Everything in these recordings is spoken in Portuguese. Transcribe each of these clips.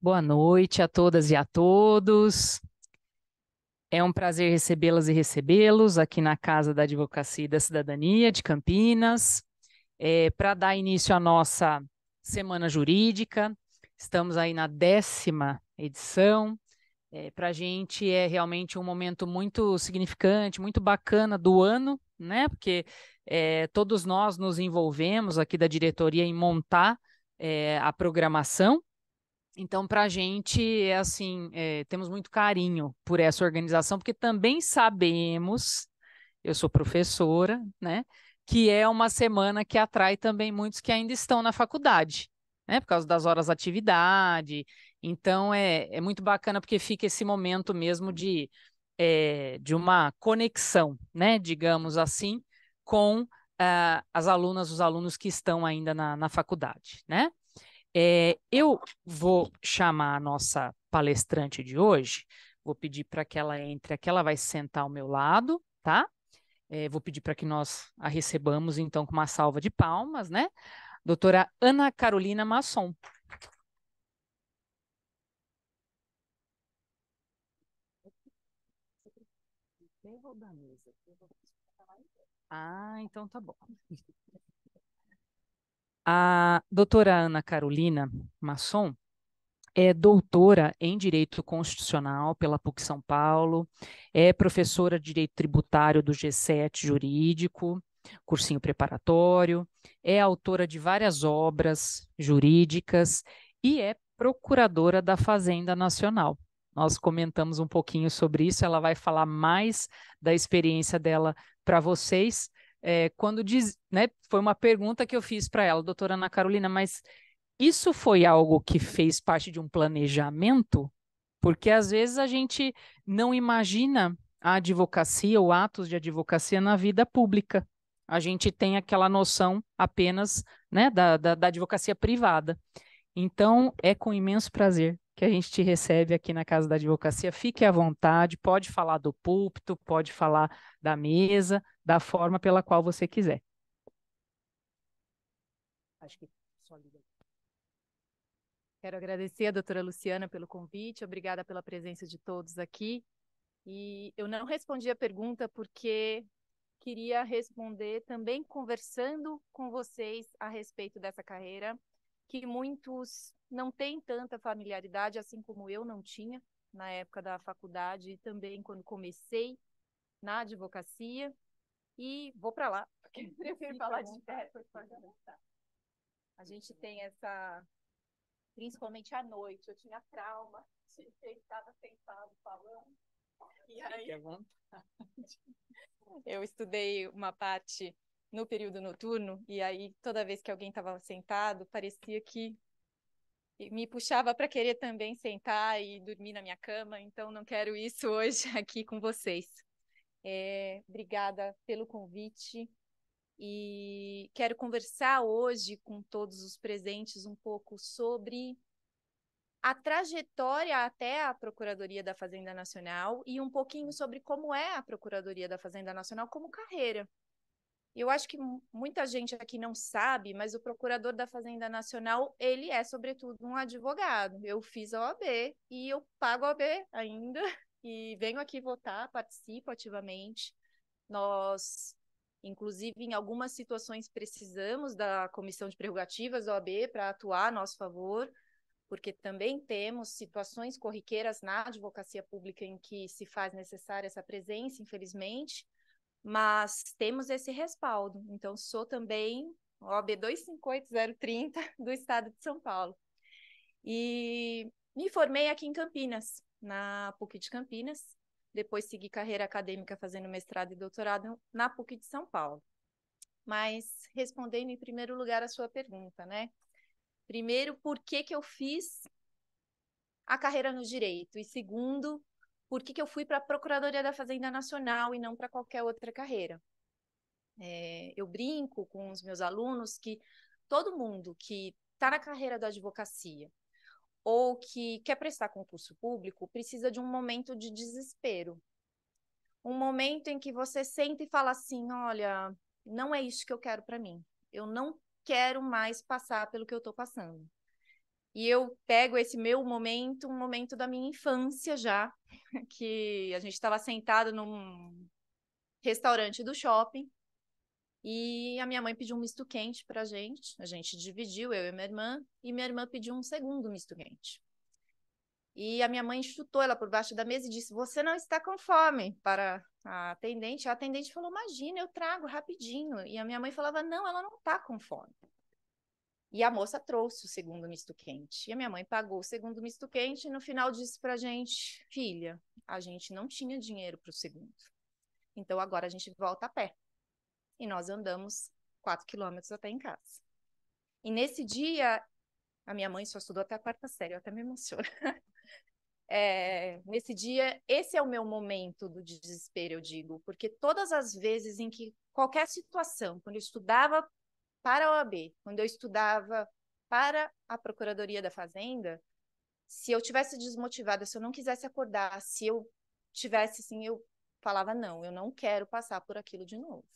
Boa noite a todas e a todos. É um prazer recebê-las e recebê-los aqui na Casa da Advocacia e da Cidadania de Campinas. É, Para dar início à nossa semana jurídica, estamos aí na décima edição. É, Para a gente é realmente um momento muito significante, muito bacana do ano, né? Porque é, todos nós nos envolvemos aqui da diretoria em montar é, a programação então, para a gente, é assim, é, temos muito carinho por essa organização, porque também sabemos, eu sou professora, né, que é uma semana que atrai também muitos que ainda estão na faculdade, né, por causa das horas de atividade. Então, é, é muito bacana, porque fica esse momento mesmo de, é, de uma conexão, né, digamos assim, com uh, as alunas, os alunos que estão ainda na, na faculdade, né? É, eu vou chamar a nossa palestrante de hoje, vou pedir para que ela entre que ela vai sentar ao meu lado, tá? É, vou pedir para que nós a recebamos, então, com uma salva de palmas, né? Doutora Ana Carolina Masson. Ah, então tá bom. A doutora Ana Carolina Masson é doutora em Direito Constitucional pela PUC São Paulo, é professora de Direito Tributário do G7 Jurídico, cursinho preparatório, é autora de várias obras jurídicas e é procuradora da Fazenda Nacional. Nós comentamos um pouquinho sobre isso, ela vai falar mais da experiência dela para vocês, é, quando diz, né, foi uma pergunta que eu fiz para ela, doutora Ana Carolina, mas isso foi algo que fez parte de um planejamento? Porque às vezes a gente não imagina a advocacia ou atos de advocacia na vida pública. A gente tem aquela noção apenas né, da, da, da advocacia privada. Então, é com imenso prazer que a gente te recebe aqui na Casa da Advocacia. Fique à vontade, pode falar do púlpito, pode falar da mesa, da forma pela qual você quiser. Acho que só liga. Quero agradecer a doutora Luciana pelo convite, obrigada pela presença de todos aqui. E eu não respondi a pergunta porque queria responder também conversando com vocês a respeito dessa carreira que muitos não têm tanta familiaridade, assim como eu não tinha na época da faculdade e também quando comecei na advocacia. E vou para lá, porque prefiro falar de pé, porque pode avançar. A gente tem essa, principalmente à noite, eu tinha trauma de estar sentado falando. E aí, eu estudei uma parte no período noturno, e aí toda vez que alguém estava sentado, parecia que me puxava para querer também sentar e dormir na minha cama, então não quero isso hoje aqui com vocês. É, obrigada pelo convite e quero conversar hoje com todos os presentes um pouco sobre a trajetória até a Procuradoria da Fazenda Nacional e um pouquinho uhum. sobre como é a Procuradoria da Fazenda Nacional como carreira, eu acho que muita gente aqui não sabe, mas o procurador da Fazenda Nacional, ele é, sobretudo, um advogado. Eu fiz a OAB e eu pago a OAB ainda e venho aqui votar, participo ativamente. Nós, inclusive, em algumas situações, precisamos da Comissão de Prerrogativas da OAB para atuar a nosso favor, porque também temos situações corriqueiras na advocacia pública em que se faz necessária essa presença, infelizmente mas temos esse respaldo. Então, sou também ob 258030 do estado de São Paulo. E me formei aqui em Campinas, na PUC de Campinas. Depois segui carreira acadêmica fazendo mestrado e doutorado na PUC de São Paulo. Mas respondendo em primeiro lugar a sua pergunta, né? Primeiro, por que que eu fiz a carreira no direito? E segundo, por que, que eu fui para a Procuradoria da Fazenda Nacional e não para qualquer outra carreira. É, eu brinco com os meus alunos que todo mundo que está na carreira da advocacia ou que quer prestar concurso público precisa de um momento de desespero. Um momento em que você sente e fala assim: olha, não é isso que eu quero para mim. Eu não quero mais passar pelo que eu estou passando. E eu pego esse meu momento, um momento da minha infância já, que a gente estava sentado num restaurante do shopping e a minha mãe pediu um misto quente para a gente. A gente dividiu, eu e minha irmã, e minha irmã pediu um segundo misto quente. E a minha mãe chutou ela por baixo da mesa e disse: Você não está com fome para a atendente. A atendente falou: Imagina, eu trago rapidinho. E a minha mãe falava: Não, ela não está com fome. E a moça trouxe o segundo misto quente. E a minha mãe pagou o segundo misto quente e no final disse para a gente: filha, a gente não tinha dinheiro para o segundo. Então agora a gente volta a pé. E nós andamos quatro quilômetros até em casa. E nesse dia, a minha mãe só estudou até a quarta série, eu até me emociono. É, nesse dia, esse é o meu momento do desespero, eu digo, porque todas as vezes em que qualquer situação, quando eu estudava para a OAB, quando eu estudava para a Procuradoria da Fazenda, se eu tivesse desmotivada, se eu não quisesse acordar, se eu tivesse assim, eu falava não, eu não quero passar por aquilo de novo.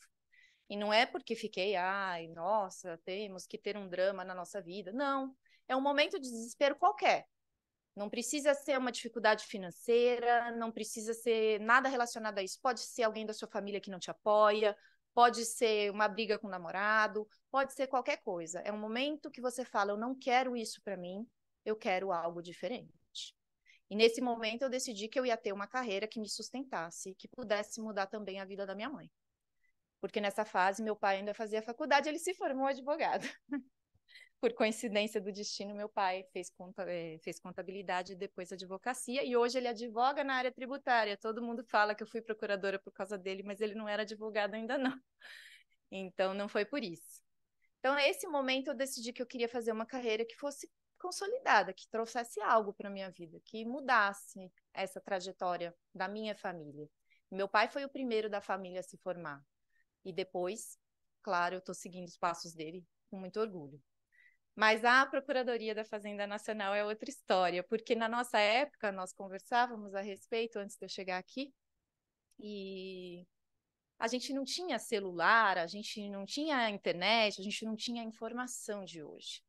E não é porque fiquei, ai, nossa, temos que ter um drama na nossa vida. Não, é um momento de desespero qualquer. Não precisa ser uma dificuldade financeira, não precisa ser nada relacionado a isso. Pode ser alguém da sua família que não te apoia, pode ser uma briga com o namorado, pode ser qualquer coisa. É um momento que você fala: eu não quero isso para mim, eu quero algo diferente. E nesse momento eu decidi que eu ia ter uma carreira que me sustentasse, que pudesse mudar também a vida da minha mãe. Porque nessa fase meu pai ainda fazia faculdade, ele se formou advogado. por coincidência do destino, meu pai fez, conta, eh, fez contabilidade e depois advocacia, e hoje ele advoga na área tributária. Todo mundo fala que eu fui procuradora por causa dele, mas ele não era advogado ainda não. Então, não foi por isso. Então, nesse momento, eu decidi que eu queria fazer uma carreira que fosse consolidada, que trouxesse algo para minha vida, que mudasse essa trajetória da minha família. Meu pai foi o primeiro da família a se formar. E depois, claro, eu estou seguindo os passos dele com muito orgulho. Mas a Procuradoria da Fazenda Nacional é outra história, porque na nossa época nós conversávamos a respeito antes de eu chegar aqui e a gente não tinha celular, a gente não tinha internet, a gente não tinha a informação de hoje.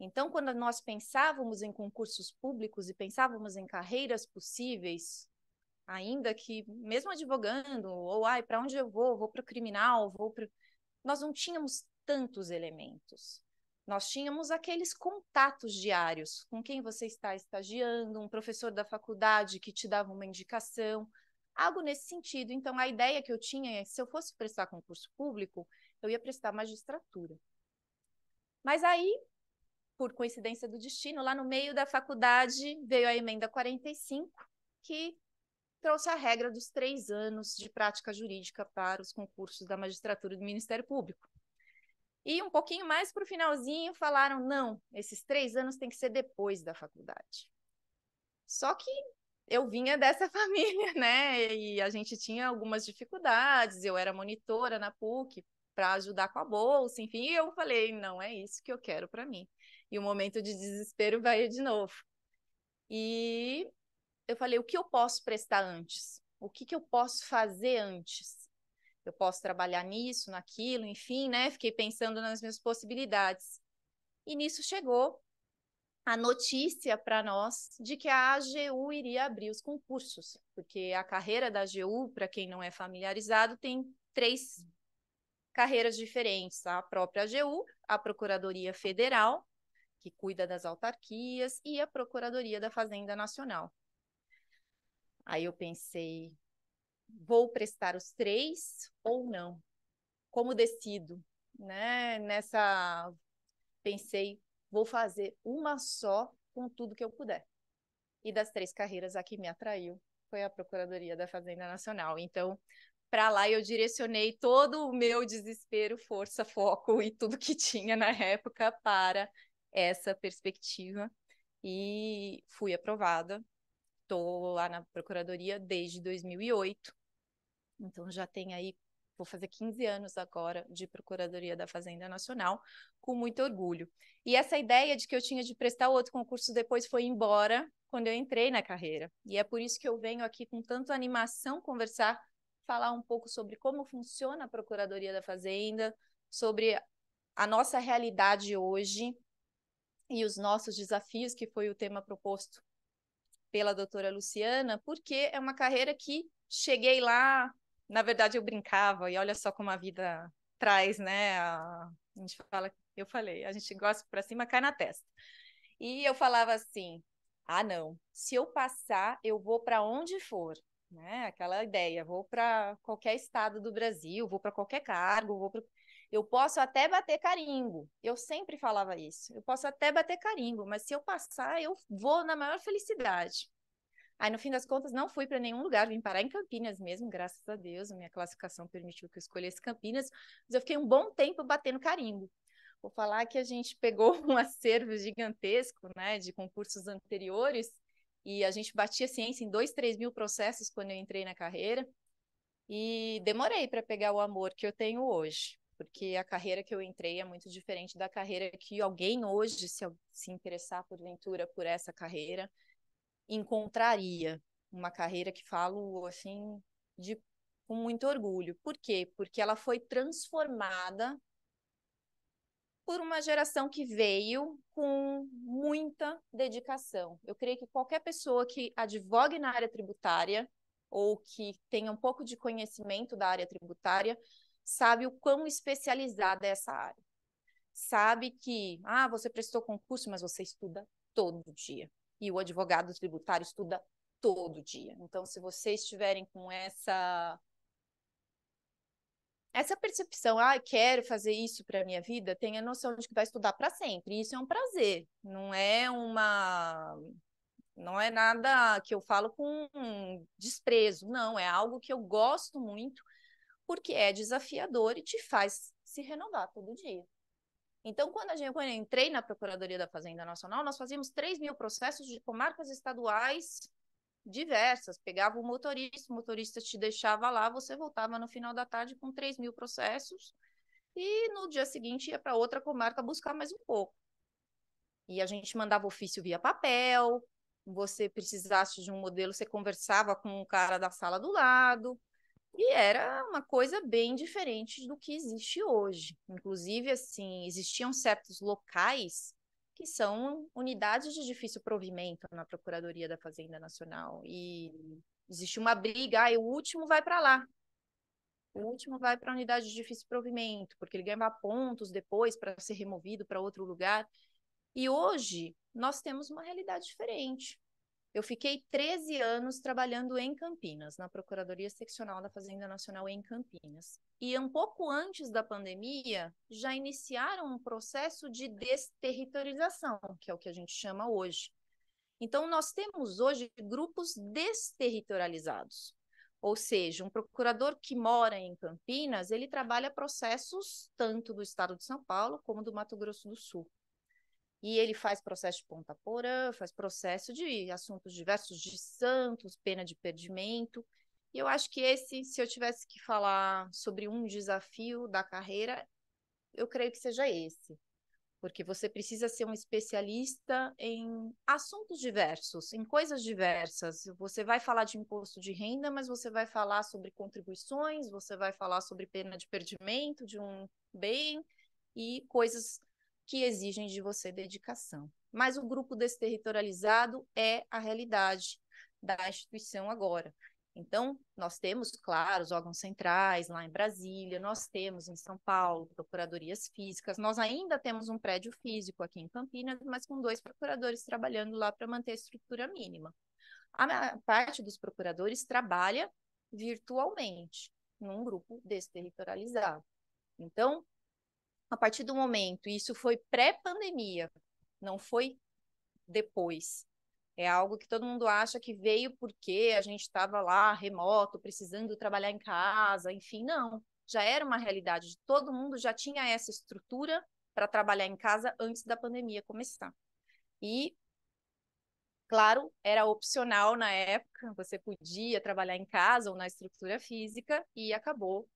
Então, quando nós pensávamos em concursos públicos e pensávamos em carreiras possíveis, ainda que mesmo advogando, ou ai, para onde eu vou? Vou para o criminal, vou para. Nós não tínhamos tantos elementos. Nós tínhamos aqueles contatos diários com quem você está estagiando, um professor da faculdade que te dava uma indicação, algo nesse sentido. Então, a ideia que eu tinha é que se eu fosse prestar concurso público, eu ia prestar magistratura. Mas aí, por coincidência do destino, lá no meio da faculdade veio a emenda 45, que trouxe a regra dos três anos de prática jurídica para os concursos da magistratura do Ministério Público. E um pouquinho mais para o finalzinho, falaram: não, esses três anos tem que ser depois da faculdade. Só que eu vinha dessa família, né? E a gente tinha algumas dificuldades. Eu era monitora na PUC para ajudar com a bolsa, enfim. E eu falei: não é isso que eu quero para mim. E o momento de desespero veio de novo. E eu falei: o que eu posso prestar antes? O que, que eu posso fazer antes? eu posso trabalhar nisso, naquilo, enfim, né? Fiquei pensando nas minhas possibilidades. E nisso chegou a notícia para nós de que a AGU iria abrir os concursos, porque a carreira da AGU, para quem não é familiarizado, tem três carreiras diferentes: tá? a própria AGU, a Procuradoria Federal, que cuida das autarquias, e a Procuradoria da Fazenda Nacional. Aí eu pensei, vou prestar os três ou não? Como decido? Né? Nessa pensei, vou fazer uma só com tudo que eu puder. E das três carreiras a que me atraiu foi a Procuradoria da Fazenda Nacional. Então, para lá eu direcionei todo o meu desespero, força, foco e tudo que tinha na época para essa perspectiva e fui aprovada. Estou lá na Procuradoria desde 2008 então já tem aí, vou fazer 15 anos agora de Procuradoria da Fazenda Nacional, com muito orgulho. E essa ideia de que eu tinha de prestar outro concurso depois foi embora quando eu entrei na carreira. E é por isso que eu venho aqui com tanta animação conversar, falar um pouco sobre como funciona a Procuradoria da Fazenda, sobre a nossa realidade hoje e os nossos desafios, que foi o tema proposto pela doutora Luciana, porque é uma carreira que cheguei lá, na verdade eu brincava e olha só como a vida traz, né? A, a gente fala, eu falei, a gente gosta para cima, cai na testa. E eu falava assim: "Ah, não, se eu passar, eu vou para onde for". Né? Aquela ideia, vou para qualquer estado do Brasil, vou para qualquer cargo, vou para, eu posso até bater carimbo. Eu sempre falava isso. Eu posso até bater carimbo, mas se eu passar, eu vou na maior felicidade. Aí, no fim das contas, não fui para nenhum lugar, vim parar em Campinas mesmo, graças a Deus. A minha classificação permitiu que eu escolhesse Campinas, mas eu fiquei um bom tempo batendo carimbo. Vou falar que a gente pegou um acervo gigantesco né, de concursos anteriores e a gente batia ciência em dois três mil processos quando eu entrei na carreira. E demorei para pegar o amor que eu tenho hoje, porque a carreira que eu entrei é muito diferente da carreira que alguém hoje, se, se interessar porventura por essa carreira, encontraria uma carreira que falo assim de com muito orgulho. Por quê? Porque ela foi transformada por uma geração que veio com muita dedicação. Eu creio que qualquer pessoa que advogue na área tributária ou que tenha um pouco de conhecimento da área tributária sabe o quão especializada é essa área. Sabe que, ah, você prestou concurso, mas você estuda todo dia e o advogado tributário estuda todo dia. Então, se vocês estiverem com essa essa percepção, ah, quero fazer isso para minha vida, tenha noção de que vai estudar para sempre. Isso é um prazer, não é uma não é nada que eu falo com desprezo, não, é algo que eu gosto muito porque é desafiador e te faz se renovar todo dia. Então, quando, a gente, quando eu entrei na Procuradoria da Fazenda Nacional, nós fazíamos 3 mil processos de comarcas estaduais diversas. Pegava o motorista, o motorista te deixava lá, você voltava no final da tarde com 3 mil processos e no dia seguinte ia para outra comarca buscar mais um pouco. E a gente mandava ofício via papel, você precisasse de um modelo, você conversava com o cara da sala do lado, e era uma coisa bem diferente do que existe hoje. Inclusive, assim, existiam certos locais que são unidades de difícil provimento na Procuradoria da Fazenda Nacional. E existe uma briga, ah, o último vai para lá. O último vai para a unidade de difícil provimento, porque ele ganha pontos depois para ser removido para outro lugar. E hoje nós temos uma realidade diferente. Eu fiquei 13 anos trabalhando em Campinas, na Procuradoria Seccional da Fazenda Nacional em Campinas. E um pouco antes da pandemia, já iniciaram um processo de desterritorialização, que é o que a gente chama hoje. Então, nós temos hoje grupos desterritorializados. Ou seja, um procurador que mora em Campinas, ele trabalha processos tanto do estado de São Paulo como do Mato Grosso do Sul. E ele faz processo de Ponta Porã, faz processo de assuntos diversos de Santos, pena de perdimento. E eu acho que esse, se eu tivesse que falar sobre um desafio da carreira, eu creio que seja esse. Porque você precisa ser um especialista em assuntos diversos, em coisas diversas. Você vai falar de imposto de renda, mas você vai falar sobre contribuições, você vai falar sobre pena de perdimento de um bem e coisas que exigem de você dedicação. Mas o grupo desterritorializado é a realidade da instituição agora. Então, nós temos, claro, os órgãos centrais lá em Brasília, nós temos em São Paulo procuradorias físicas, nós ainda temos um prédio físico aqui em Campinas, mas com dois procuradores trabalhando lá para manter a estrutura mínima. A parte dos procuradores trabalha virtualmente, num grupo desterritorializado. Então, a partir do momento, isso foi pré-pandemia, não foi depois. É algo que todo mundo acha que veio porque a gente estava lá remoto, precisando trabalhar em casa, enfim, não. Já era uma realidade, todo mundo já tinha essa estrutura para trabalhar em casa antes da pandemia começar. E claro, era opcional na época, você podia trabalhar em casa ou na estrutura física e acabou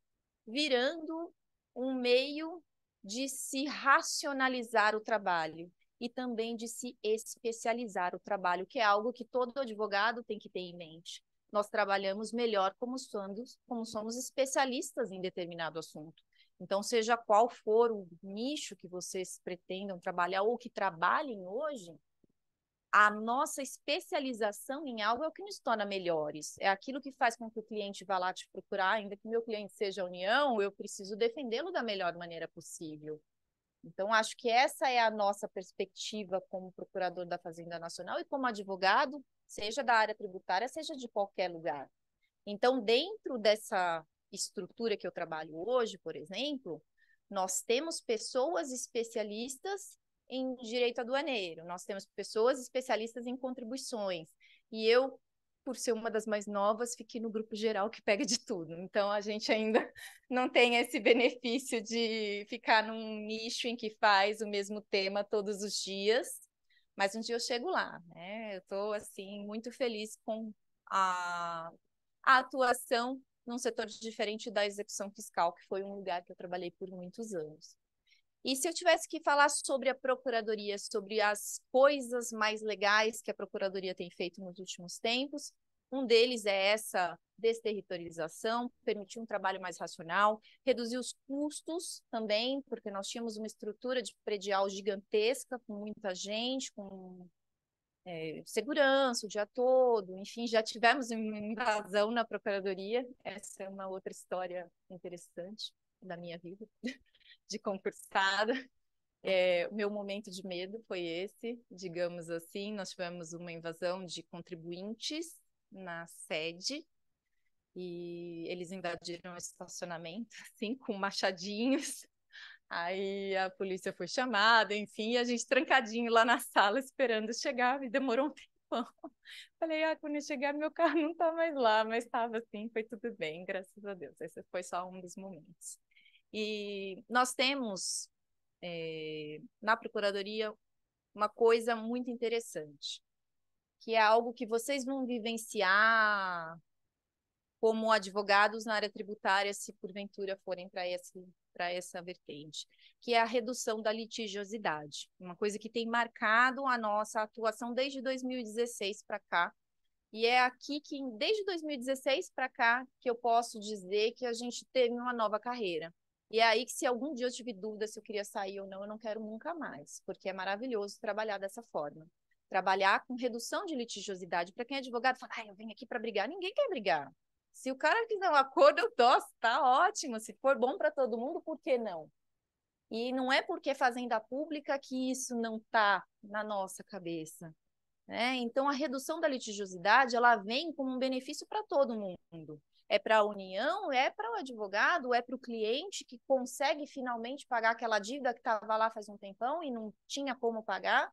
virando um meio de se racionalizar o trabalho e também de se especializar o trabalho, que é algo que todo advogado tem que ter em mente. Nós trabalhamos melhor como somos, como somos especialistas em determinado assunto. Então, seja qual for o nicho que vocês pretendam trabalhar ou que trabalhem hoje, a nossa especialização em algo é o que nos torna melhores. É aquilo que faz com que o cliente vá lá te procurar, ainda que meu cliente seja a União, eu preciso defendê-lo da melhor maneira possível. Então, acho que essa é a nossa perspectiva como procurador da Fazenda Nacional e como advogado, seja da área tributária, seja de qualquer lugar. Então, dentro dessa estrutura que eu trabalho hoje, por exemplo, nós temos pessoas especialistas em direito aduaneiro, nós temos pessoas especialistas em contribuições. E eu, por ser uma das mais novas, fiquei no grupo geral que pega de tudo. Então a gente ainda não tem esse benefício de ficar num nicho em que faz o mesmo tema todos os dias. Mas um dia eu chego lá, né? Eu estou assim muito feliz com a, a atuação num setor diferente da execução fiscal, que foi um lugar que eu trabalhei por muitos anos. E se eu tivesse que falar sobre a Procuradoria, sobre as coisas mais legais que a Procuradoria tem feito nos últimos tempos, um deles é essa desterritorialização, permitir um trabalho mais racional, reduzir os custos também, porque nós tínhamos uma estrutura de predial gigantesca, com muita gente, com é, segurança o dia todo, enfim, já tivemos uma invasão na Procuradoria, essa é uma outra história interessante da minha vida de concursada. É, o meu momento de medo foi esse, digamos assim. Nós tivemos uma invasão de contribuintes na sede e eles invadiram o estacionamento, assim, com machadinhos. Aí a polícia foi chamada, enfim, e a gente trancadinho lá na sala esperando chegar, e demorou um tempão. Falei, ah, quando eu chegar, meu carro não tá mais lá, mas estava assim, foi tudo bem, graças a Deus. Esse foi só um dos momentos. E nós temos é, na Procuradoria uma coisa muito interessante, que é algo que vocês vão vivenciar como advogados na área tributária, se porventura forem para esse para essa vertente, que é a redução da litigiosidade, uma coisa que tem marcado a nossa atuação desde 2016 para cá. E é aqui que, desde 2016 para cá, que eu posso dizer que a gente teve uma nova carreira. E é aí que se algum dia eu tive dúvida se eu queria sair ou não, eu não quero nunca mais, porque é maravilhoso trabalhar dessa forma. Trabalhar com redução de litigiosidade. Para quem é advogado, fala, ah, eu venho aqui para brigar. Ninguém quer brigar. Se o cara quiser um acordo, eu tosso, tá ótimo. Se for bom para todo mundo, por que não? E não é porque fazenda pública que isso não tá na nossa cabeça. Né? Então, a redução da litigiosidade, ela vem como um benefício para todo mundo é para a União, é para o advogado, é para o cliente que consegue finalmente pagar aquela dívida que estava lá faz um tempão e não tinha como pagar.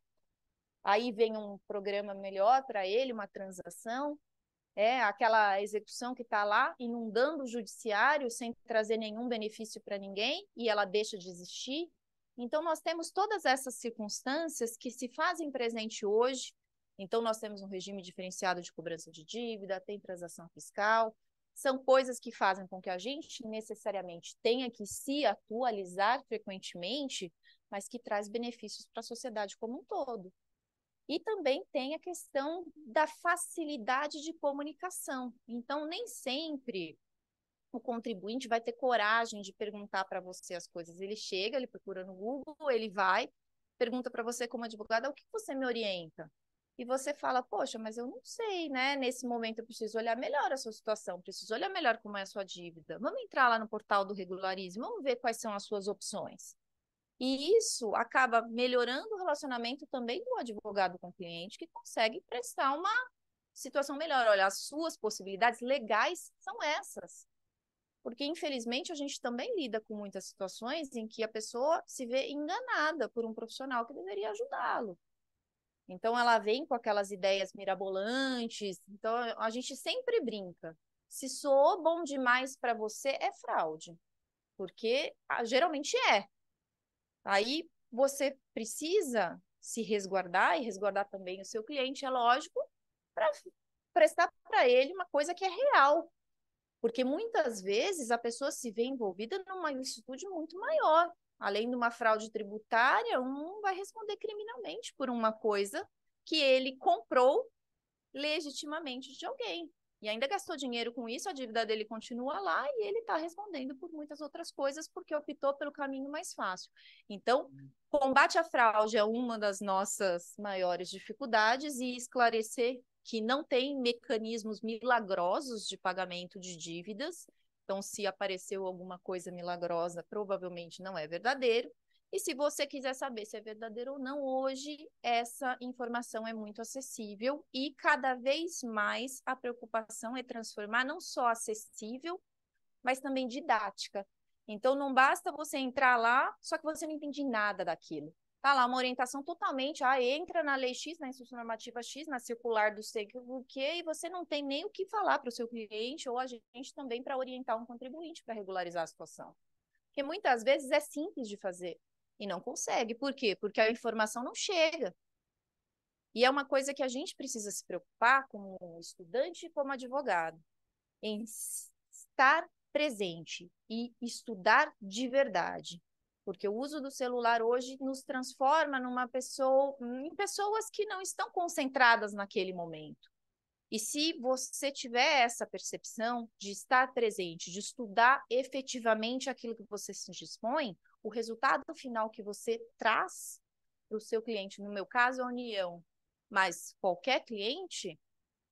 Aí vem um programa melhor para ele, uma transação, é aquela execução que está lá inundando o judiciário sem trazer nenhum benefício para ninguém e ela deixa de existir. Então, nós temos todas essas circunstâncias que se fazem presente hoje. Então, nós temos um regime diferenciado de cobrança de dívida, tem transação fiscal, são coisas que fazem com que a gente necessariamente tenha que se atualizar frequentemente, mas que traz benefícios para a sociedade como um todo. E também tem a questão da facilidade de comunicação. Então, nem sempre o contribuinte vai ter coragem de perguntar para você as coisas. Ele chega, ele procura no Google, ele vai, pergunta para você como advogada, ah, o que você me orienta? e você fala, poxa, mas eu não sei, né? Nesse momento eu preciso olhar melhor a sua situação, preciso olhar melhor como é a sua dívida. Vamos entrar lá no portal do regularismo, vamos ver quais são as suas opções. E isso acaba melhorando o relacionamento também do advogado com o cliente, que consegue prestar uma situação melhor. Olha, as suas possibilidades legais são essas. Porque, infelizmente, a gente também lida com muitas situações em que a pessoa se vê enganada por um profissional que deveria ajudá-lo. Então ela vem com aquelas ideias mirabolantes. Então a gente sempre brinca. Se soou bom demais para você, é fraude, porque geralmente é. Aí você precisa se resguardar e resguardar também o seu cliente, é lógico, para prestar para ele uma coisa que é real. Porque muitas vezes a pessoa se vê envolvida numa instituição muito maior, Além de uma fraude tributária, um vai responder criminalmente por uma coisa que ele comprou legitimamente de alguém. E ainda gastou dinheiro com isso, a dívida dele continua lá e ele está respondendo por muitas outras coisas porque optou pelo caminho mais fácil. Então, combate à fraude é uma das nossas maiores dificuldades e esclarecer que não tem mecanismos milagrosos de pagamento de dívidas então, se apareceu alguma coisa milagrosa, provavelmente não é verdadeiro. E se você quiser saber se é verdadeiro ou não, hoje essa informação é muito acessível e cada vez mais a preocupação é transformar não só acessível, mas também didática. Então não basta você entrar lá, só que você não entende nada daquilo. Tá lá uma orientação totalmente, ah, entra na lei X, na instrução normativa X, na circular do sei o quê, e você não tem nem o que falar para o seu cliente ou a gente também para orientar um contribuinte para regularizar a situação. Porque muitas vezes é simples de fazer e não consegue. Por quê? Porque a informação não chega. E é uma coisa que a gente precisa se preocupar como estudante e como advogado, em estar presente e estudar de verdade porque o uso do celular hoje nos transforma numa pessoa, em pessoas que não estão concentradas naquele momento. E se você tiver essa percepção de estar presente, de estudar efetivamente aquilo que você se dispõe, o resultado final que você traz para o seu cliente, no meu caso, a União, mas qualquer cliente,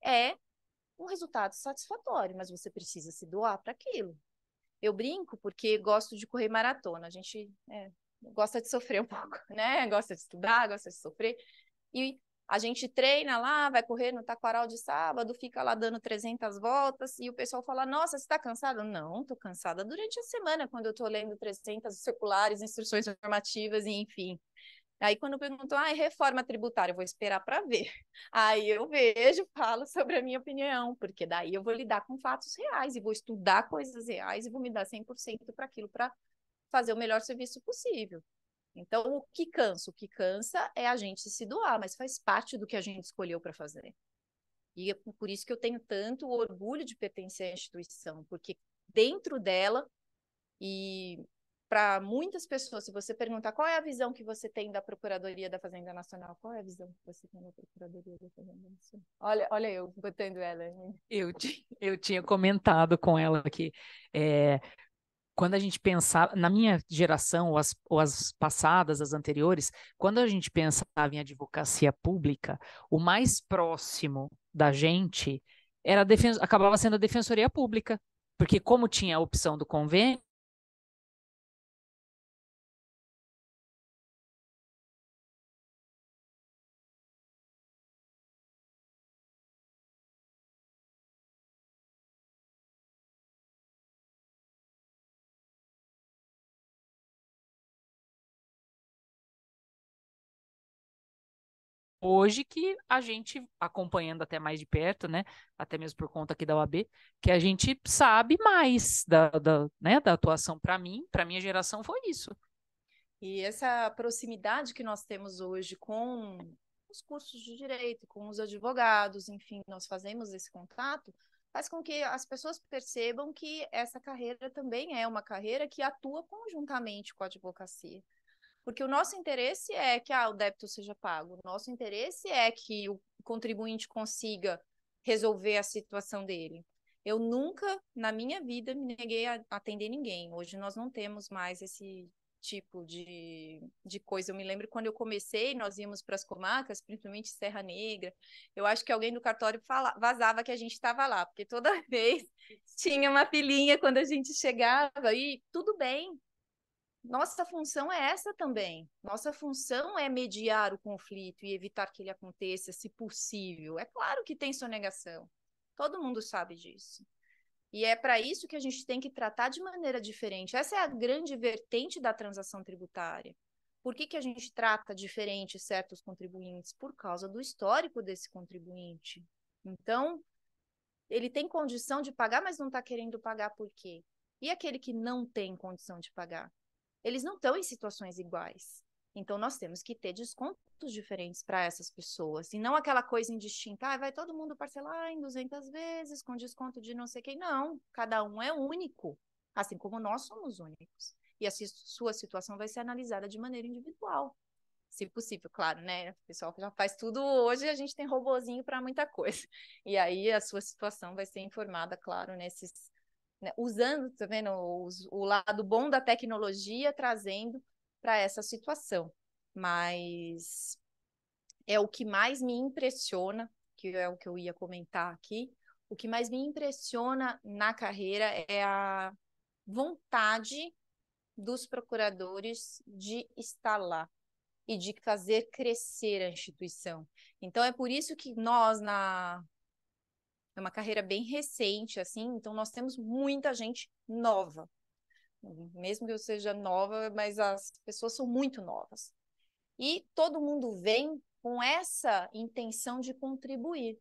é um resultado satisfatório, mas você precisa se doar para aquilo. Eu brinco porque gosto de correr maratona. A gente é, gosta de sofrer um pouco, né? Gosta de estudar, gosta de sofrer. E a gente treina lá, vai correr no taquaral de sábado, fica lá dando 300 voltas e o pessoal fala: Nossa, você está cansada? Não, estou cansada durante a semana, quando eu estou lendo 300 circulares, instruções normativas e enfim. Aí quando perguntam, ah, reforma tributária, eu vou esperar para ver. Aí eu vejo, falo sobre a minha opinião, porque daí eu vou lidar com fatos reais e vou estudar coisas reais e vou me dar 100% para aquilo para fazer o melhor serviço possível. Então, o que cansa? O que cansa é a gente se doar, mas faz parte do que a gente escolheu para fazer. E é por isso que eu tenho tanto orgulho de pertencer à instituição, porque dentro dela e para muitas pessoas, se você perguntar qual é a visão que você tem da Procuradoria da Fazenda Nacional, qual é a visão que você tem da Procuradoria da Fazenda Nacional? Olha, olha eu botando ela. Né? Eu, eu tinha comentado com ela que é, quando a gente pensava, na minha geração, ou as, ou as passadas, as anteriores, quando a gente pensava em advocacia pública, o mais próximo da gente era acabava sendo a defensoria pública, porque como tinha a opção do convênio, hoje que a gente, acompanhando até mais de perto, né, até mesmo por conta aqui da UAB, que a gente sabe mais da, da, né, da atuação. Para mim, para minha geração, foi isso. E essa proximidade que nós temos hoje com os cursos de direito, com os advogados, enfim, nós fazemos esse contato, faz com que as pessoas percebam que essa carreira também é uma carreira que atua conjuntamente com a advocacia. Porque o nosso interesse é que ah, o débito seja pago, o nosso interesse é que o contribuinte consiga resolver a situação dele. Eu nunca, na minha vida, me neguei a atender ninguém. Hoje nós não temos mais esse tipo de, de coisa. Eu me lembro quando eu comecei, nós íamos para as comarcas, principalmente Serra Negra. Eu acho que alguém do cartório fala, vazava que a gente estava lá, porque toda vez tinha uma pilinha quando a gente chegava. E tudo bem, nossa função é essa também. Nossa função é mediar o conflito e evitar que ele aconteça, se possível. É claro que tem sonegação. Todo mundo sabe disso. E é para isso que a gente tem que tratar de maneira diferente. Essa é a grande vertente da transação tributária. Por que, que a gente trata diferente certos contribuintes? Por causa do histórico desse contribuinte. Então, ele tem condição de pagar, mas não está querendo pagar por quê? E aquele que não tem condição de pagar? eles não estão em situações iguais. Então, nós temos que ter descontos diferentes para essas pessoas, e não aquela coisa indistinta, ah, vai todo mundo parcelar em 200 vezes, com desconto de não sei quem. Não, cada um é único, assim como nós somos únicos. E a sua situação vai ser analisada de maneira individual, se possível, claro, né? O pessoal já faz tudo hoje, a gente tem robozinho para muita coisa. E aí a sua situação vai ser informada, claro, nesses né, usando, tá vendo, o lado bom da tecnologia, trazendo para essa situação. Mas é o que mais me impressiona, que é o que eu ia comentar aqui, o que mais me impressiona na carreira é a vontade dos procuradores de estar lá e de fazer crescer a instituição. Então é por isso que nós na é uma carreira bem recente, assim, então nós temos muita gente nova. Mesmo que eu seja nova, mas as pessoas são muito novas. E todo mundo vem com essa intenção de contribuir.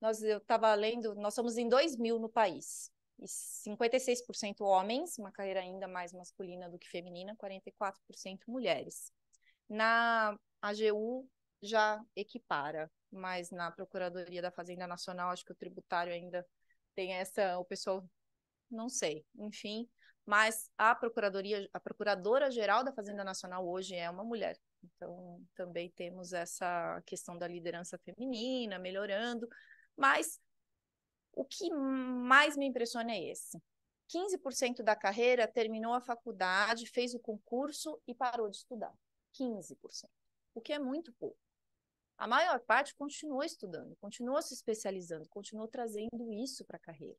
Nós, eu estava lendo, nós somos em 2 mil no país, e 56% homens, uma carreira ainda mais masculina do que feminina, 44% mulheres. Na AGU já equipara, mas na Procuradoria da Fazenda Nacional, acho que o tributário ainda tem essa, o pessoal não sei, enfim, mas a procuradoria, a procuradora geral da Fazenda Nacional hoje é uma mulher. Então, também temos essa questão da liderança feminina melhorando, mas o que mais me impressiona é esse. 15% da carreira terminou a faculdade, fez o concurso e parou de estudar. 15%, o que é muito pouco a maior parte continuou estudando, continuou se especializando, continuou trazendo isso para a carreira.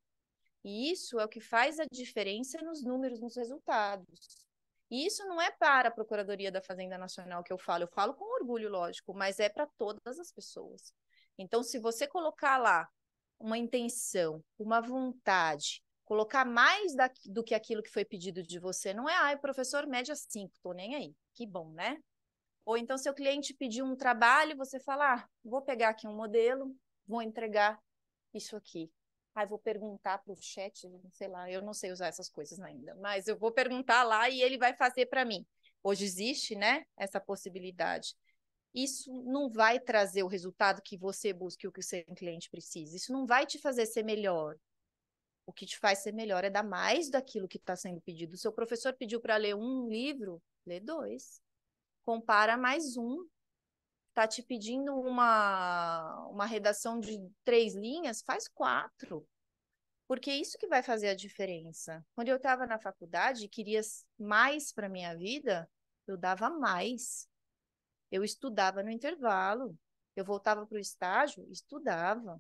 E isso é o que faz a diferença nos números, nos resultados. E isso não é para a Procuradoria da Fazenda Nacional que eu falo, eu falo com orgulho, lógico, mas é para todas as pessoas. Então, se você colocar lá uma intenção, uma vontade, colocar mais do que aquilo que foi pedido de você, não é, ai, professor, média 5, tô nem aí. Que bom, né? Ou então, seu cliente pedir um trabalho, você fala: ah, vou pegar aqui um modelo, vou entregar isso aqui. Ah, vou perguntar para o chat, sei lá, eu não sei usar essas coisas ainda, mas eu vou perguntar lá e ele vai fazer para mim. Hoje existe, né, essa possibilidade. Isso não vai trazer o resultado que você busca e o que o seu cliente precisa. Isso não vai te fazer ser melhor. O que te faz ser melhor é dar mais daquilo que está sendo pedido. O seu professor pediu para ler um livro, lê dois compara mais um, tá te pedindo uma, uma redação de três linhas, faz quatro. Porque é isso que vai fazer a diferença. Quando eu estava na faculdade e queria mais para minha vida, eu dava mais. Eu estudava no intervalo, eu voltava para o estágio, estudava.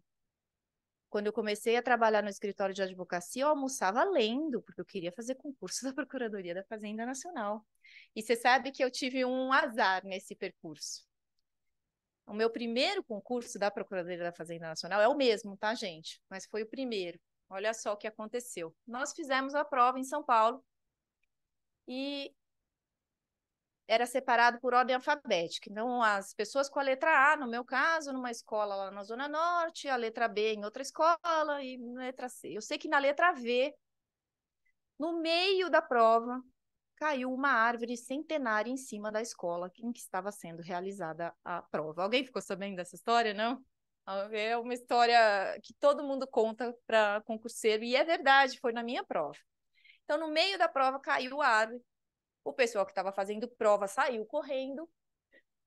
Quando eu comecei a trabalhar no escritório de advocacia, eu almoçava lendo, porque eu queria fazer concurso da Procuradoria da Fazenda Nacional. E você sabe que eu tive um azar nesse percurso. O meu primeiro concurso da Procuradoria da Fazenda Nacional é o mesmo, tá, gente? Mas foi o primeiro. Olha só o que aconteceu. Nós fizemos a prova em São Paulo e era separado por ordem alfabética. Então, as pessoas com a letra A, no meu caso, numa escola lá na Zona Norte, a letra B em outra escola e letra C. Eu sei que na letra V, no meio da prova, caiu uma árvore centenária em cima da escola em que estava sendo realizada a prova. Alguém ficou sabendo dessa história, não? É uma história que todo mundo conta para concurseiro, e é verdade, foi na minha prova. Então, no meio da prova, caiu a árvore. O pessoal que estava fazendo prova saiu correndo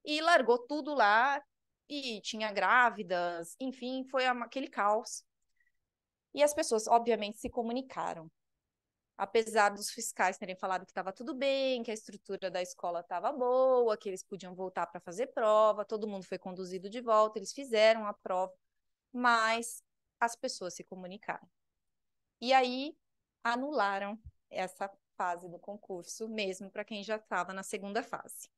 e largou tudo lá. E tinha grávidas, enfim, foi aquele caos. E as pessoas, obviamente, se comunicaram apesar dos fiscais terem falado que estava tudo bem, que a estrutura da escola estava boa, que eles podiam voltar para fazer prova, todo mundo foi conduzido de volta, eles fizeram a prova, mas as pessoas se comunicaram. E aí anularam essa fase do concurso, mesmo para quem já estava na segunda fase.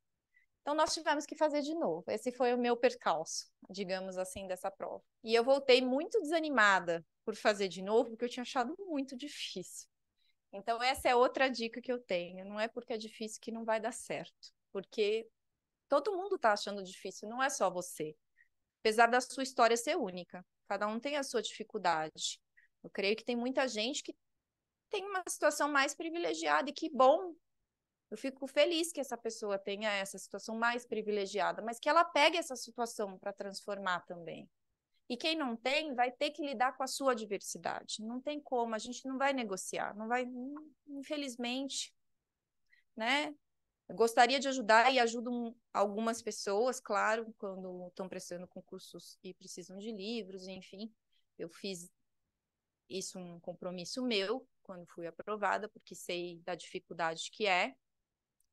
Então, nós tivemos que fazer de novo. Esse foi o meu percalço, digamos assim, dessa prova. E eu voltei muito desanimada por fazer de novo, porque eu tinha achado muito difícil. Então, essa é outra dica que eu tenho. Não é porque é difícil que não vai dar certo, porque todo mundo está achando difícil, não é só você. Apesar da sua história ser única, cada um tem a sua dificuldade. Eu creio que tem muita gente que tem uma situação mais privilegiada e que bom. Eu fico feliz que essa pessoa tenha essa situação mais privilegiada, mas que ela pegue essa situação para transformar também. E quem não tem vai ter que lidar com a sua diversidade. Não tem como, a gente não vai negociar, não vai, infelizmente, né? Eu gostaria de ajudar e ajudo algumas pessoas, claro, quando estão prestando concursos e precisam de livros, enfim. Eu fiz isso um compromisso meu quando fui aprovada, porque sei da dificuldade que é.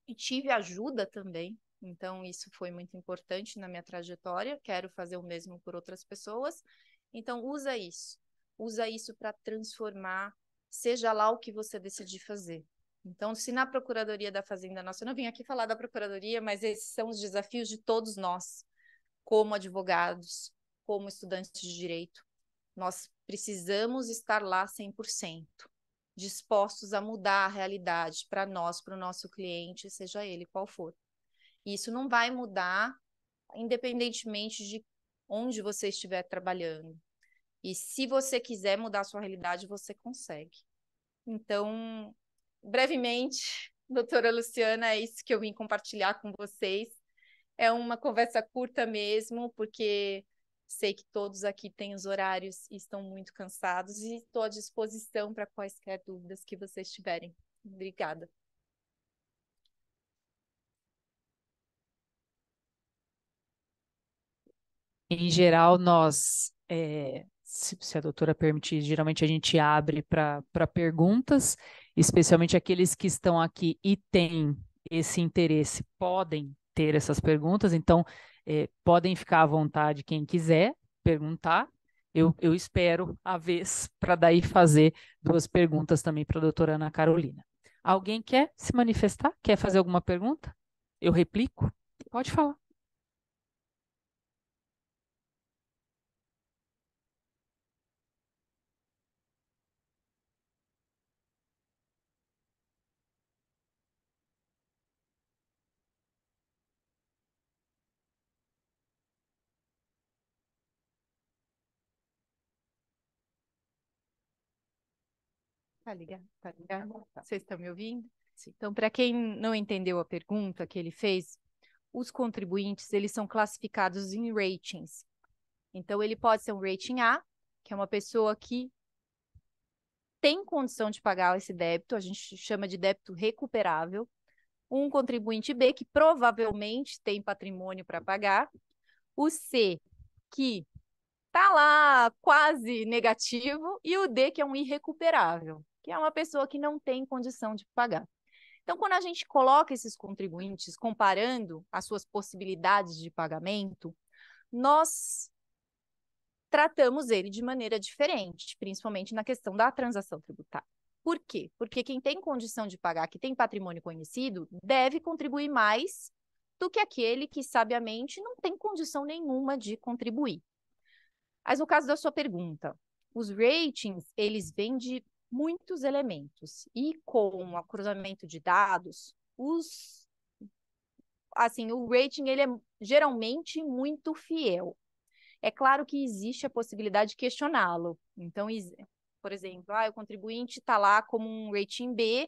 E tive ajuda também então, isso foi muito importante na minha trajetória. Quero fazer o mesmo por outras pessoas. Então, usa isso. Usa isso para transformar, seja lá o que você decidir fazer. Então, se na Procuradoria da Fazenda Nossa, eu não vim aqui falar da Procuradoria, mas esses são os desafios de todos nós, como advogados, como estudantes de direito. Nós precisamos estar lá 100%, dispostos a mudar a realidade para nós, para o nosso cliente, seja ele qual for. Isso não vai mudar independentemente de onde você estiver trabalhando. E se você quiser mudar a sua realidade, você consegue. Então, brevemente, doutora Luciana, é isso que eu vim compartilhar com vocês. É uma conversa curta mesmo, porque sei que todos aqui têm os horários e estão muito cansados, e estou à disposição para quaisquer dúvidas que vocês tiverem. Obrigada. Em geral, nós, é, se, se, a doutora permitir, geralmente a gente abre para perguntas, especialmente aqueles que estão aqui e têm esse interesse, podem ter essas perguntas, então é, podem ficar à vontade quem quiser perguntar. Eu, eu espero a vez para daí fazer duas perguntas também para a doutora Ana Carolina. Alguém quer se manifestar? Quer fazer alguma pergunta? Eu replico? Pode falar. Tá ligado? Tá ligado? Tá. Vocês estão me ouvindo? Sim. Então, para quem não entendeu a pergunta que ele fez, os contribuintes, eles são classificados em ratings. Então, ele pode ser um rating A, que é uma pessoa que tem condição de pagar esse débito, a gente chama de débito recuperável. Um contribuinte B, que provavelmente tem patrimônio para pagar. O C, que tá lá quase negativo. E o D, que é um irrecuperável que é uma pessoa que não tem condição de pagar. Então, quando a gente coloca esses contribuintes comparando as suas possibilidades de pagamento, nós tratamos ele de maneira diferente, principalmente na questão da transação tributária. Por quê? Porque quem tem condição de pagar, que tem patrimônio conhecido, deve contribuir mais do que aquele que sabiamente não tem condição nenhuma de contribuir. Mas no caso da sua pergunta, os ratings, eles vêm de muitos elementos e com o cruzamento de dados, os assim, o rating ele é geralmente muito fiel. É claro que existe a possibilidade de questioná-lo. Então, por exemplo, ah, o contribuinte está lá como um rating B,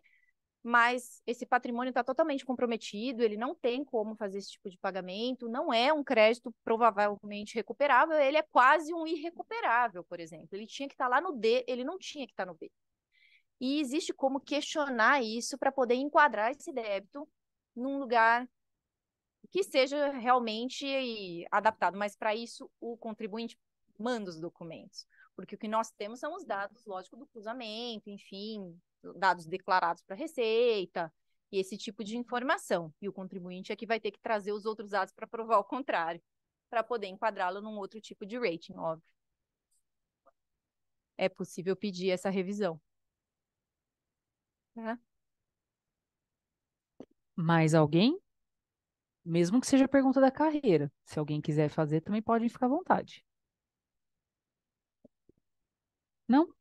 mas esse patrimônio está totalmente comprometido, ele não tem como fazer esse tipo de pagamento, não é um crédito provavelmente recuperável, ele é quase um irrecuperável, por exemplo. Ele tinha que estar tá lá no D, ele não tinha que estar tá no B. E existe como questionar isso para poder enquadrar esse débito num lugar que seja realmente adaptado. Mas para isso, o contribuinte manda os documentos, porque o que nós temos são os dados, lógico, do cruzamento, enfim, dados declarados para a Receita e esse tipo de informação. E o contribuinte é que vai ter que trazer os outros dados para provar o contrário, para poder enquadrá-lo num outro tipo de rating, óbvio. É possível pedir essa revisão. Mais alguém? Mesmo que seja pergunta da carreira. Se alguém quiser fazer, também pode ficar à vontade. Não?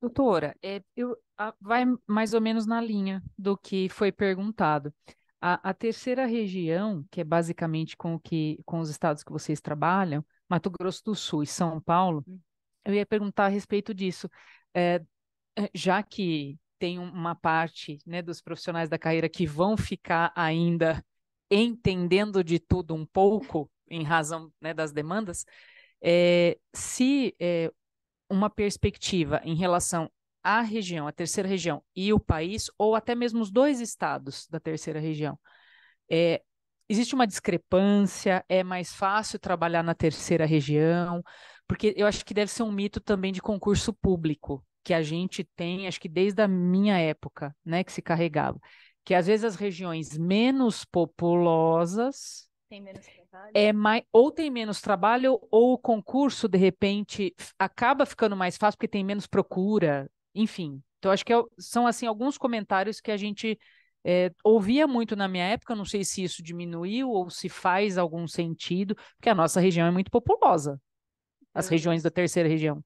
Doutora, é, eu, a, vai mais ou menos na linha do que foi perguntado. A, a, terceira região, que é basicamente com, que, com os estados que vocês trabalham, Mato Grosso do Sul e São Paulo, hum. eu ia perguntar a respeito disso. É, é já que tem uma parte né, dos profissionais da carreira que vão ficar ainda entendendo de tudo um pouco, em razão né, das demandas, é, se é, uma perspectiva em relação à região, a terceira região e o país, ou até mesmo os dois estados da terceira região, é, existe uma discrepância, é mais fácil trabalhar na terceira região, porque eu acho que deve ser um mito também de concurso público, que a gente tem, acho que desde a minha época, né, que se carregava, que às vezes as regiões menos populosas tem menos trabalho. É mais, ou tem menos trabalho, ou o concurso, de repente, acaba ficando mais fácil porque tem menos procura, enfim. Então, acho que é são assim alguns comentários que a gente é, ouvia muito na minha época, não sei se isso diminuiu ou se faz algum sentido, porque a nossa região é muito populosa, as regiões da terceira região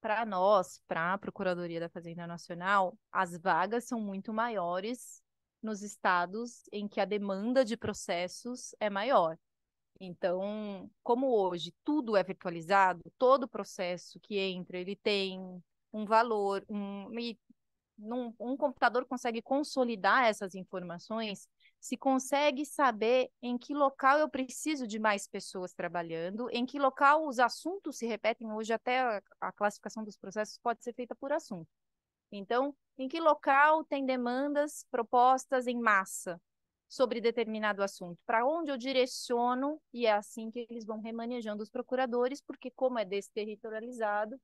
para nós, para a Procuradoria da Fazenda Nacional, as vagas são muito maiores nos estados em que a demanda de processos é maior. Então, como hoje tudo é virtualizado, todo processo que entra, ele tem um valor, um, e num, um computador consegue consolidar essas informações se consegue saber em que local eu preciso de mais pessoas trabalhando, em que local os assuntos se repetem. Hoje, até a classificação dos processos pode ser feita por assunto. Então, em que local tem demandas propostas em massa sobre determinado assunto? Para onde eu direciono? E é assim que eles vão remanejando os procuradores, porque, como é desterritorializado,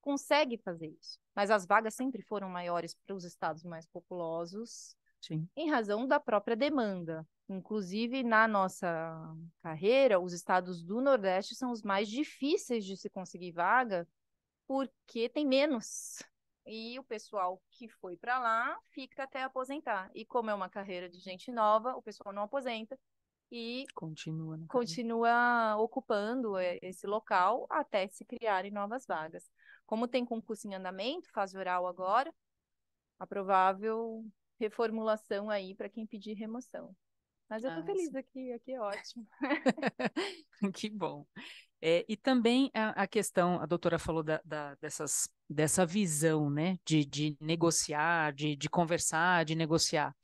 consegue fazer isso. Mas as vagas sempre foram maiores para os estados mais populosos Sim. em razão da própria demanda. Inclusive, na nossa carreira, os estados do Nordeste são os mais difíceis de se conseguir vaga, porque tem menos. E o pessoal que foi para lá fica até aposentar. E como é uma carreira de gente nova, o pessoal não aposenta e continua, continua ocupando eh, esse local até se criarem novas vagas. Como tem concurso em andamento, fase oral agora, a provável reformulação aí para quem pedir remoção. Mas eu estou ah, feliz sim. aqui, aqui é ótimo. que bom. É, e também a, a, questão, a doutora falou da, da, dessas, dessa visão, né, de, de negociar, de, de conversar, de negociar.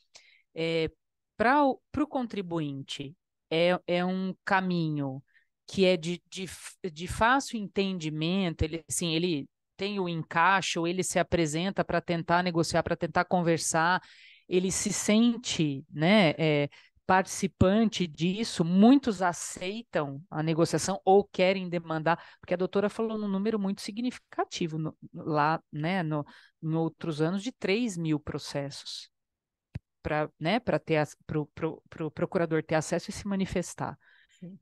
É, Para o contribuinte, é, é um caminho que é de, de, de fácil entendimento, ele, assim, ele tem o encaixe ou ele se apresenta para tentar negociar, para tentar conversar, ele se sente né, é, participante disso, muitos aceitam a negociação ou querem demandar, porque a doutora falou num número muito significativo no, lá, né, no, em outros anos, de 3 mil processos para né, ter para o pro, pro procurador ter acesso e se manifestar.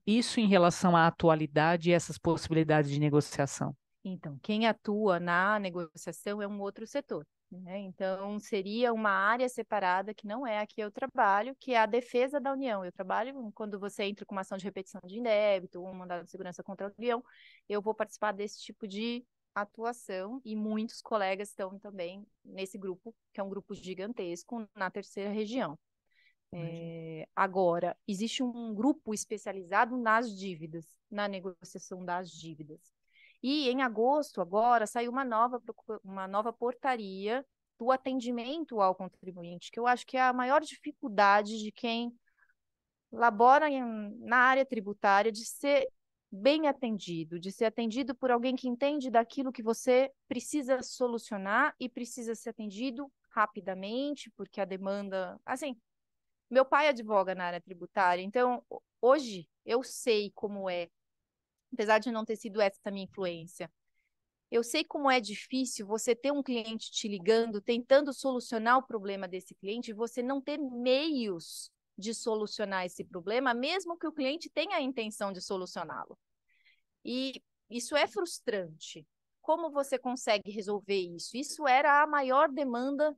Isso em relação à atualidade e essas possibilidades de negociação. Então, quem atua na negociação é um outro setor. Né? Então, seria uma área separada, que não é a que eu trabalho, que é a defesa da União. Eu trabalho quando você entra com uma ação de repetição de indébito, um mandado de segurança contra a União, eu vou participar desse tipo de atuação e muitos colegas estão também nesse grupo, que é um grupo gigantesco, na terceira região. É, agora, existe um grupo especializado nas dívidas, na negociação das dívidas. E em agosto, agora, saiu uma nova, uma nova portaria do atendimento ao contribuinte, que eu acho que é a maior dificuldade de quem labora em, na área tributária de ser bem atendido, de ser atendido por alguém que entende daquilo que você precisa solucionar e precisa ser atendido rapidamente, porque a demanda, assim, meu pai advoga na área tributária, então hoje eu sei como é apesar de não ter sido essa a minha influência. Eu sei como é difícil você ter um cliente te ligando, tentando solucionar o problema desse cliente e você não ter meios de solucionar esse problema, mesmo que o cliente tenha a intenção de solucioná-lo. E isso é frustrante. Como você consegue resolver isso? Isso era a maior demanda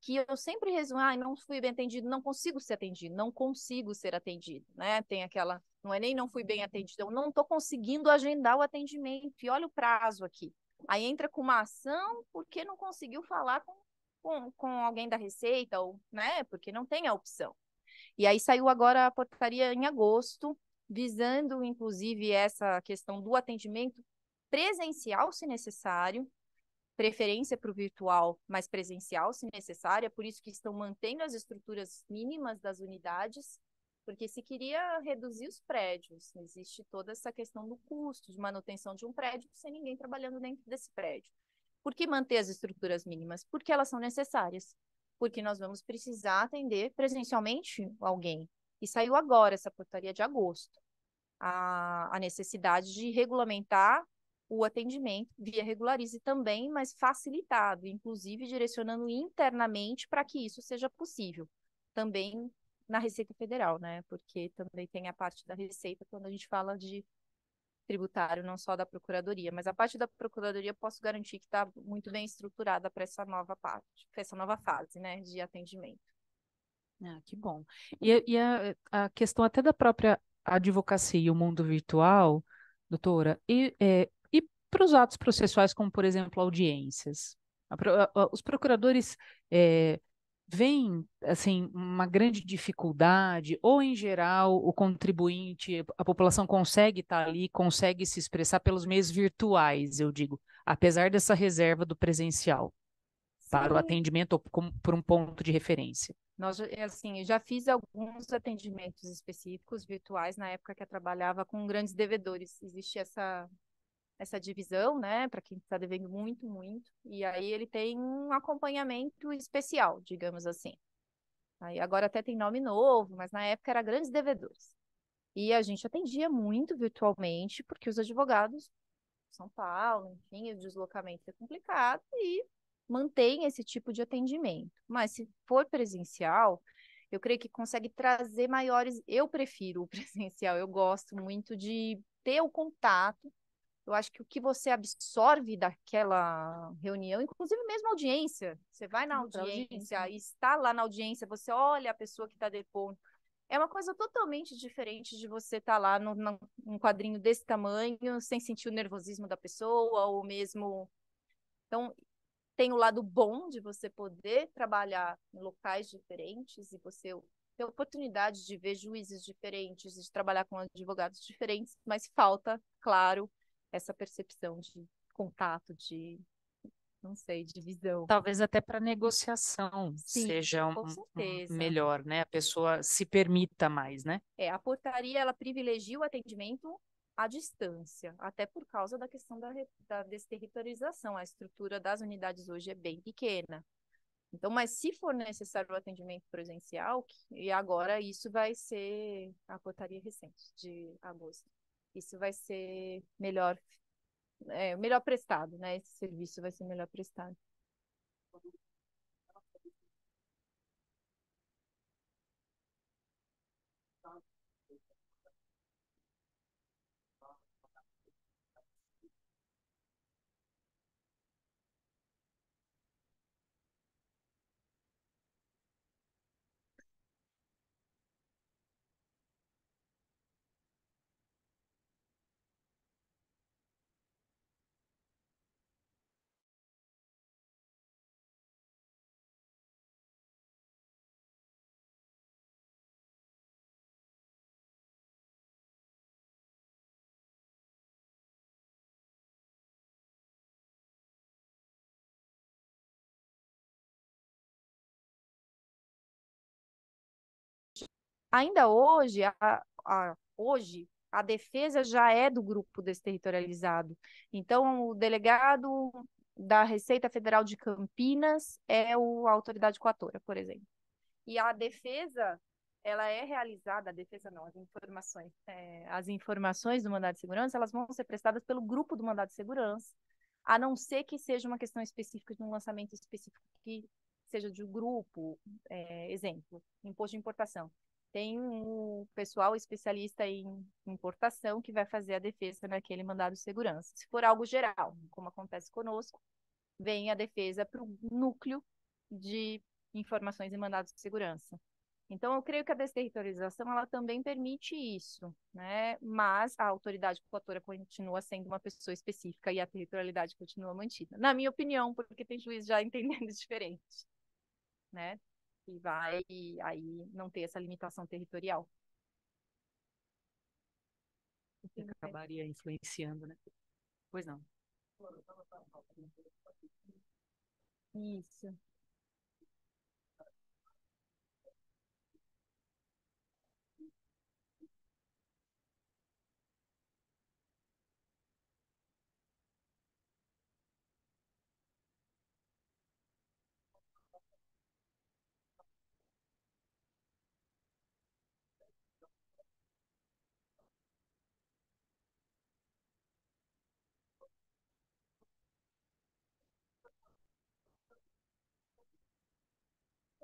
que eu sempre resumo, ah, não fui bem atendido, não consigo ser atendido, não consigo ser atendido, né? Tem aquela, não é nem não fui bem uhum. atendido, eu não estou conseguindo agendar o atendimento, e olha o prazo aqui. Aí entra com uma ação porque não conseguiu falar com, com, com alguém da Receita, ou, né? Porque não tem a opção. E aí saiu agora a portaria em agosto, visando, inclusive, essa questão do atendimento presencial, se necessário, preferência para o virtual, mais presencial, se necessário. É por isso que estão mantendo as estruturas mínimas das unidades, porque se queria reduzir os prédios, existe toda essa questão do custo de manutenção de um prédio sem ninguém trabalhando dentro desse prédio. Por que manter as estruturas mínimas? Porque elas são necessárias. Porque nós vamos precisar atender presencialmente alguém. E saiu agora essa portaria de agosto. A, a necessidade de regulamentar o atendimento via regularize também, mas facilitado, inclusive direcionando internamente para que isso seja possível, também na Receita Federal, né? Porque também tem a parte da Receita quando a gente fala de tributário, não só da Procuradoria, mas a parte da Procuradoria posso garantir que está muito bem estruturada para essa nova parte, essa nova fase, né, de atendimento. Ah, que bom. E, é, e a, é, a questão até da própria advocacia e o mundo virtual, doutora, e, é, para os atos processuais, como, por exemplo, audiências. Os procuradores é, veem assim, uma grande dificuldade, ou, em geral, o contribuinte, a população consegue estar ali, consegue se expressar pelos meios virtuais, eu digo, apesar dessa reserva do presencial para tá? Sim. o atendimento ou com, por um ponto de referência? Nós, eh, assim, já fiz alguns atendimentos específicos virtuais na época que eu trabalhava com grandes devedores. Existe essa essa divisão, né, para quem está devendo muito, muito. E aí ele tem um acompanhamento especial, digamos assim. Aí agora até tem nome novo, mas na época era grandes devedores. E a gente atendia muito virtualmente, porque os advogados São Paulo, enfim, o deslocamento é complicado e mantém esse tipo de atendimento. Mas se for presencial, eu creio que consegue trazer maiores. Eu prefiro o presencial, eu gosto muito de ter o contato eu acho que o que você absorve daquela reunião, inclusive mesmo audiência, você vai na audiência, audiência. está lá na audiência, você olha a pessoa que está depondo, é uma coisa totalmente diferente de você estar tá lá num quadrinho desse tamanho, sem sentir o nervosismo da pessoa, ou mesmo. Então, tem o lado bom de você poder trabalhar em locais diferentes e você ter oportunidade de ver juízes diferentes, de trabalhar com advogados diferentes, mas falta, claro, essa percepção de contato, de não sei, de visão. Talvez até para negociação Sim, seja um, um, melhor, né? A pessoa se permita mais, né? É, a portaria ela privilegia o atendimento à distância, até por causa da questão da, da desterritorialização. A estrutura das unidades hoje é bem pequena. Então, mas se for necessário o atendimento presencial, e agora isso vai ser a portaria recente de agosto isso vai ser melhor, é, melhor prestado, né? Esse serviço vai ser melhor prestado. Ainda hoje, a, a, hoje, a defesa já é do grupo desterritorializado. Então, o delegado da Receita Federal de Campinas é o, a autoridade coatora, por exemplo. E a defesa, ela é realizada, a defesa não, as informações, é, as informações do mandado de segurança, elas vão ser prestadas pelo grupo do mandado de segurança, a não ser que seja uma questão específica de um lançamento específico que seja de um grupo, é, exemplo, imposto de importação tem um pessoal especialista em importação que vai fazer a defesa naquele mandado de segurança. Se for algo geral, como acontece conosco, vem a defesa para o núcleo de informações e mandados de segurança. Então, eu creio que a desterritorialização ela também permite isso, né? mas a autoridade procuradora continua sendo uma pessoa específica e a territorialidade continua mantida. Na minha opinião, porque tem juiz já entendendo diferente. Né? que vai aí não ter essa limitação territorial. acabaria influenciando, né? Pois não. Isso.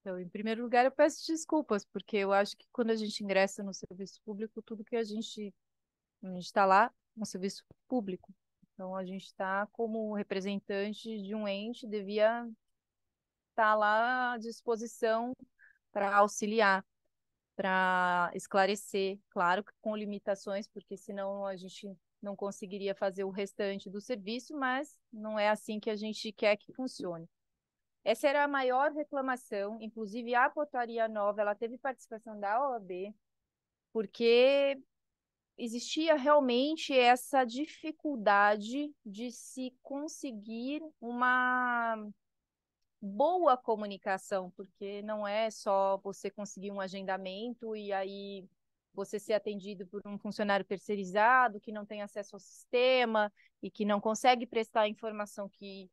Então, em primeiro lugar, eu peço desculpas, porque eu acho que quando a gente ingressa no serviço público, tudo que a gente está lá, um serviço público, então, a gente está como representante de um ente, devia estar tá lá à disposição para auxiliar, para esclarecer, claro que com limitações, porque senão a gente não conseguiria fazer o restante do serviço, mas não é assim que a gente quer que funcione. Essa era a maior reclamação, inclusive a portaria nova, ela teve participação da OAB, porque existia realmente essa dificuldade de se conseguir uma boa comunicação, porque não é só você conseguir um agendamento e aí você ser atendido por um funcionário terceirizado que não tem acesso ao sistema e que não consegue prestar a informação que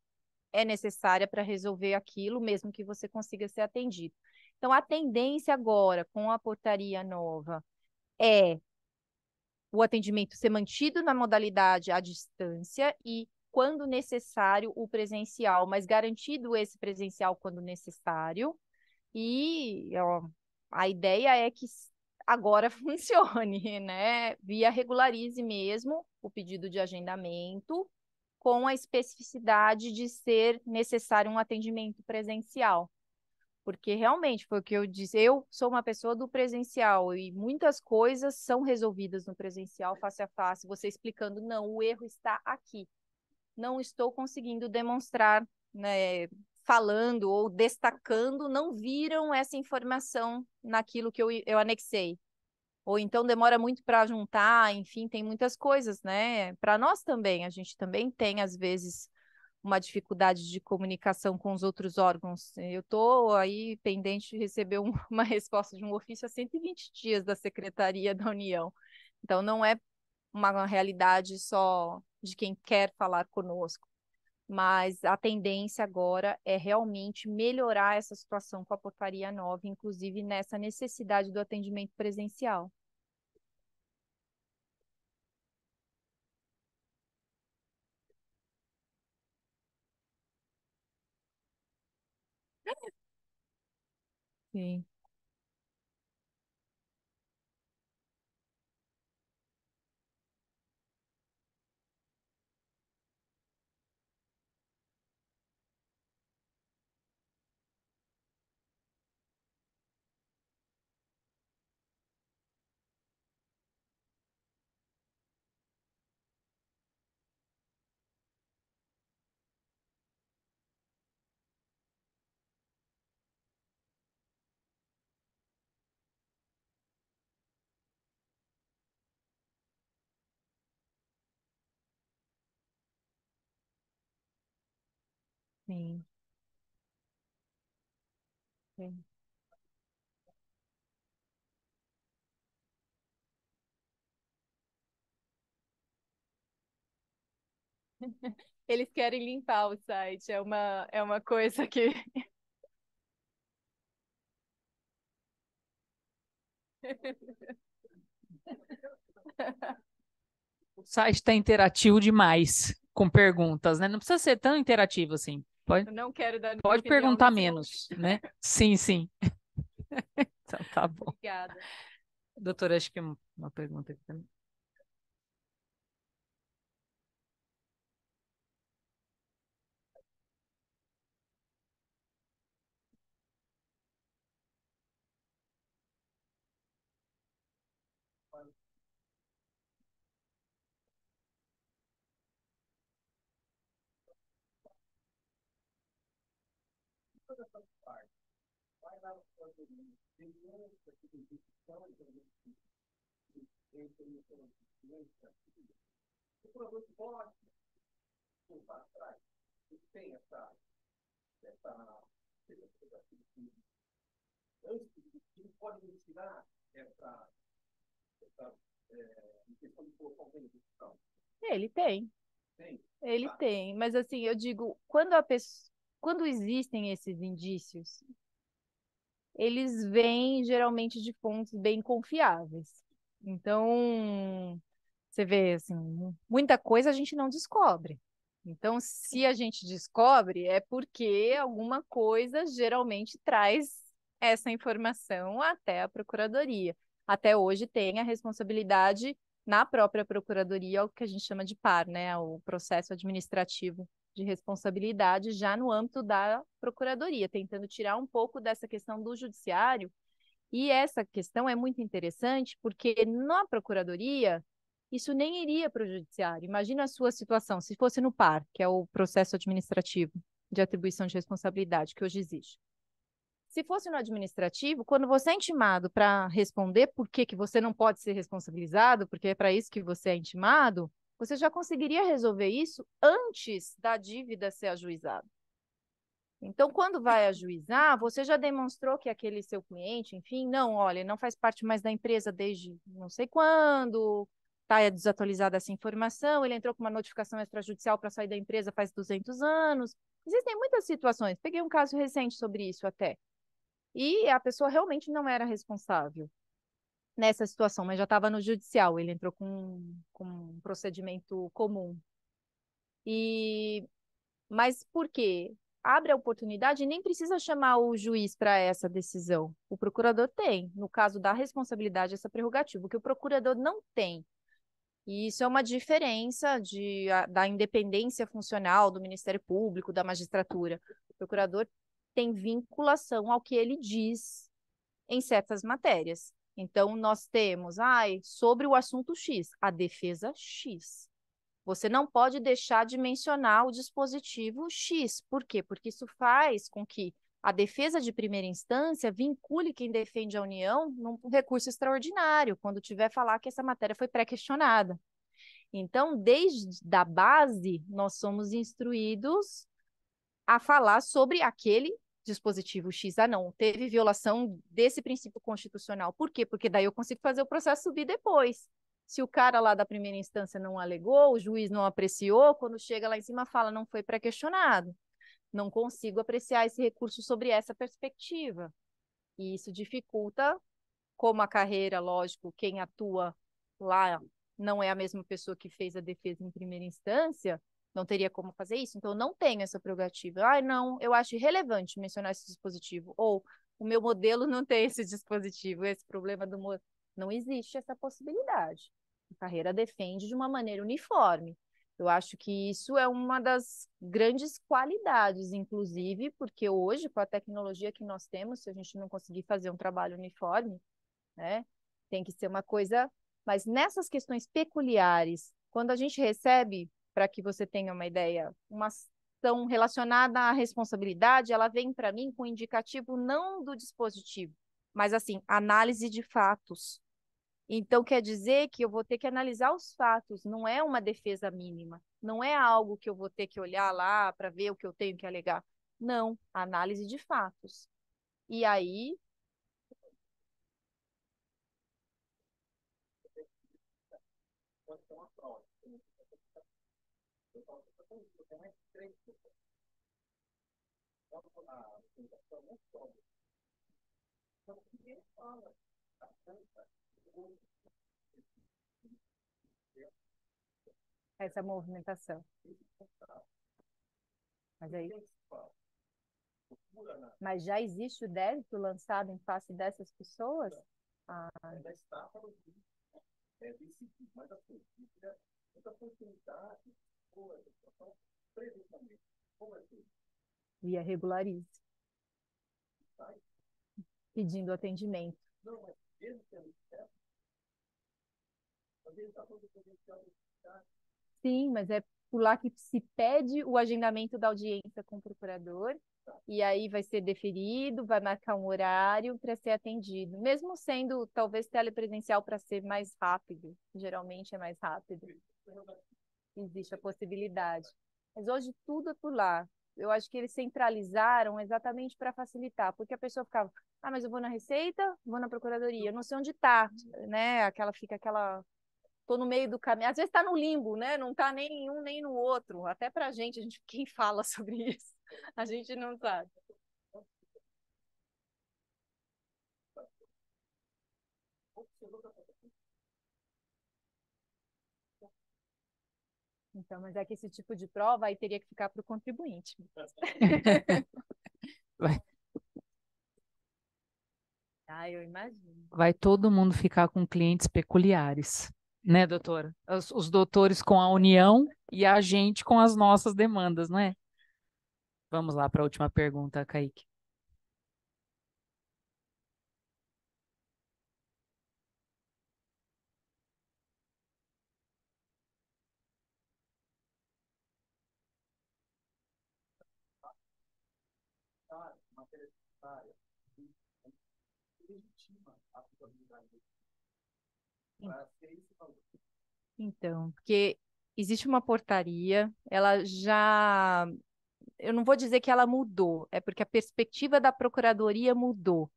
é necessária para resolver aquilo, mesmo que você consiga ser atendido. Então, a tendência agora com a portaria nova é o atendimento ser mantido na modalidade à distância e, quando necessário, o presencial, mas garantido esse presencial quando necessário. E ó, a ideia é que agora funcione, né? Via regularize mesmo o pedido de agendamento com a especificidade de ser necessário um atendimento presencial. Porque realmente foi o que eu disse. Eu sou uma pessoa do presencial e muitas coisas são resolvidas no presencial, face a face, você explicando, não, o erro está aqui. Não estou conseguindo demonstrar, né, falando ou destacando, não viram essa informação naquilo que eu, eu anexei ou então demora muito para juntar, enfim, tem muitas coisas, né? Para nós também, a gente também tem às vezes uma dificuldade de comunicação com os outros órgãos. Eu estou aí pendente de receber um, uma resposta de um ofício há 120 dias da Secretaria da União. Então, não é uma realidade só de quem quer falar conosco, mas a tendência agora é realmente melhorar essa situação com a portaria 9, inclusive nessa necessidade do atendimento presencial. Okay Sim, sim. Eles querem limpar o site, é uma, é uma coisa que. O site está interativo demais com perguntas, né? Não precisa ser tão interativo assim. Pode, eu não quero dar pode perguntar menos, né? Sim, sim. então, tá bom. Obrigada. Doutora, acho que é uma pergunta aqui também. parte. Vai lá no condomínio, criança que tem visão que entra no condomínio, o produto tem essa, essa, antes de pode me essa, essa questão de colocar o Ele tem. Tem. Ele tá. tem, mas assim, eu digo, quando a pessoa quando existem esses indícios, eles vêm geralmente de fontes bem confiáveis. Então, você vê assim, muita coisa a gente não descobre. Então, se a gente descobre, é porque alguma coisa geralmente traz essa informação até a procuradoria. Até hoje tem a responsabilidade na própria procuradoria, o que a gente chama de par, né, o processo administrativo de responsabilidade já no âmbito da procuradoria, tentando tirar um pouco dessa questão do judiciário. E essa questão é muito interessante porque na procuradoria isso nem iria para o judiciário. Imagina a sua situação, se fosse no PAR, que é o processo administrativo de atribuição de responsabilidade que hoje existe. Se fosse no administrativo, quando você é intimado para responder por que, que você não pode ser responsabilizado, porque é para isso que você é intimado, você já conseguiria resolver isso antes da dívida ser ajuizada. Então, quando vai ajuizar, você já demonstrou que aquele seu cliente, enfim, não, olha, não faz parte mais da empresa desde não sei quando, está desatualizada essa informação, ele entrou com uma notificação extrajudicial para sair da empresa faz 200 anos. Existem muitas situações, peguei um caso recente sobre isso até. E a pessoa realmente não era responsável nessa situação, mas já estava no judicial, ele entrou com, com um procedimento comum. E mas por quê? Abre a oportunidade e nem precisa chamar o juiz para essa decisão. O procurador tem, no caso da responsabilidade, essa prerrogativa, que o procurador não tem. E isso é uma diferença de, a, da independência funcional do Ministério Público, da magistratura. O procurador tem vinculação ao que ele diz em certas matérias. Então, nós temos, ai, sobre o assunto X, a defesa X. Você não pode deixar de mencionar o dispositivo X. Por quê? Porque isso faz com que a defesa de primeira instância vincule quem defende a União num recurso extraordinário, quando tiver falar que essa matéria foi pré-questionada. Então, desde a base, nós somos instruídos a falar sobre aquele dispositivo X, ah, não, teve violação desse princípio constitucional. Por quê? Porque daí eu consigo fazer o processo subir depois. Se o cara lá da primeira instância não alegou, o juiz não apreciou, quando chega lá em cima fala, não foi pré-questionado. Não consigo apreciar esse recurso sobre essa perspectiva. E isso dificulta, como a carreira, lógico, quem atua lá não é a mesma pessoa que fez a defesa em primeira instância, não teria como fazer isso, então eu não tenho essa prerrogativa. Ah, não, eu acho irrelevante mencionar esse dispositivo. Ou o meu modelo não tem esse dispositivo, esse problema do modelo. Não existe essa possibilidade. A carreira defende de uma maneira uniforme. Eu acho que isso é uma das grandes qualidades, inclusive, porque hoje, com a tecnologia que nós temos, se a gente não conseguir fazer um trabalho uniforme, né, tem que ser uma coisa. Mas nessas questões peculiares, quando a gente recebe para que você tenha uma ideia, uma ação relacionada à responsabilidade, ela vem para mim com indicativo não do dispositivo, mas assim, análise de fatos. Então quer dizer que eu vou ter que analisar os fatos, não é uma defesa mínima, não é algo que eu vou ter que olhar lá para ver o que eu tenho que alegar. Não, análise de fatos. E aí essa movimentação. Mas aí. Mas já existe o débito lançado em face dessas pessoas? Ah. Ela está para o é, mas a oportunidade via E a regularize. Pedindo atendimento. Não, mas mesmo Sim, mas é por lá que se pede o agendamento da audiência com o procurador, tá. e aí vai ser deferido, vai marcar um horário para ser atendido, mesmo sendo talvez telepresencial para ser mais rápido, geralmente é mais rápido. Sim existe a possibilidade. Mas hoje tudo é por lá. Eu acho que eles centralizaram exatamente para facilitar, porque a pessoa ficava, ah, mas eu vou na Receita, vou na Procuradoria, eu não sei onde está, né? Aquela fica aquela tô no meio do caminho. Às vezes está no limbo, né? Não está nem em um nem no outro. Até para a gente, a gente, quem fala sobre isso, a gente não sabe. Então, mas é que esse tipo de prova aí teria que ficar para o contribuinte. Vai. Ah, eu imagino. Vai todo mundo ficar com clientes peculiares, né, doutora? Os, os doutores com a união e a gente com as nossas demandas, não é? Vamos lá para a última pergunta, Kaique. Então, porque existe uma portaria, ela já. Eu não vou dizer que ela mudou, é porque a perspectiva da procuradoria mudou.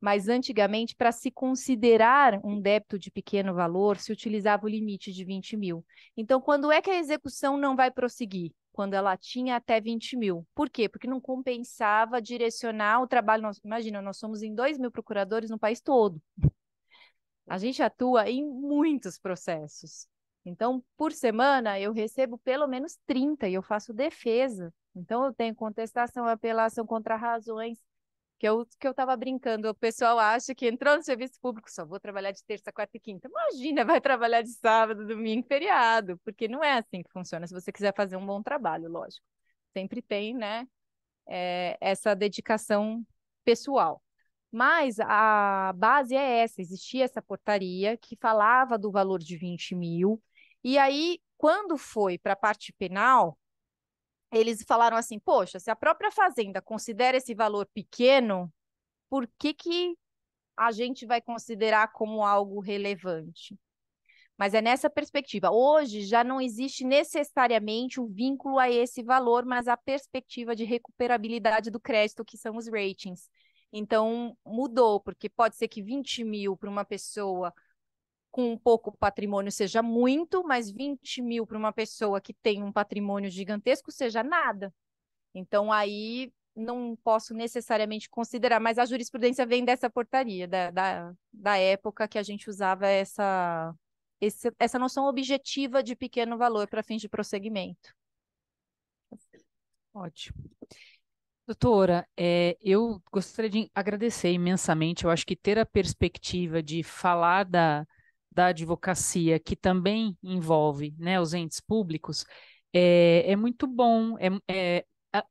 Mas antigamente, para se considerar um débito de pequeno valor, se utilizava o limite de 20 mil. Então, quando é que a execução não vai prosseguir? Quando ela tinha até 20 mil. Por quê? Porque não compensava direcionar o trabalho. imagina, nós somos em 2 mil procuradores no país todo. A gente atua em muitos processos. Então, por semana, eu recebo pelo menos 30 e eu faço defesa. Então, eu tenho contestação, apelação contra razões, que eu que eu estava brincando. O pessoal acha que entrou no serviço público, só vou trabalhar de terça, quarta e quinta. Imagina, vai trabalhar de sábado, domingo, feriado, porque não é assim que funciona. Se você quiser fazer um bom trabalho, lógico. Sempre tem, né, é, essa dedicação pessoal. Mas a base é essa: existia essa portaria que falava do valor de 20 mil, e aí, quando foi para a parte penal, eles falaram assim: poxa, se a própria Fazenda considera esse valor pequeno, por que, que a gente vai considerar como algo relevante? Mas é nessa perspectiva. Hoje já não existe necessariamente o um vínculo a esse valor, mas a perspectiva de recuperabilidade do crédito, que são os ratings. Então, mudou, porque pode ser que 20 mil para uma pessoa com um pouco patrimônio seja muito, mas 20 mil para uma pessoa que tem um patrimônio gigantesco seja nada. Então, aí não posso necessariamente considerar, mas a jurisprudência vem dessa portaria, da, da, da época que a gente usava essa, esse, essa noção objetiva de pequeno valor para fins de prosseguimento. Ótimo. Doutora, é, eu gostaria de agradecer imensamente. Eu acho que ter a perspectiva de falar da, da advocacia, que também envolve né, os entes públicos, é, é muito bom, é, é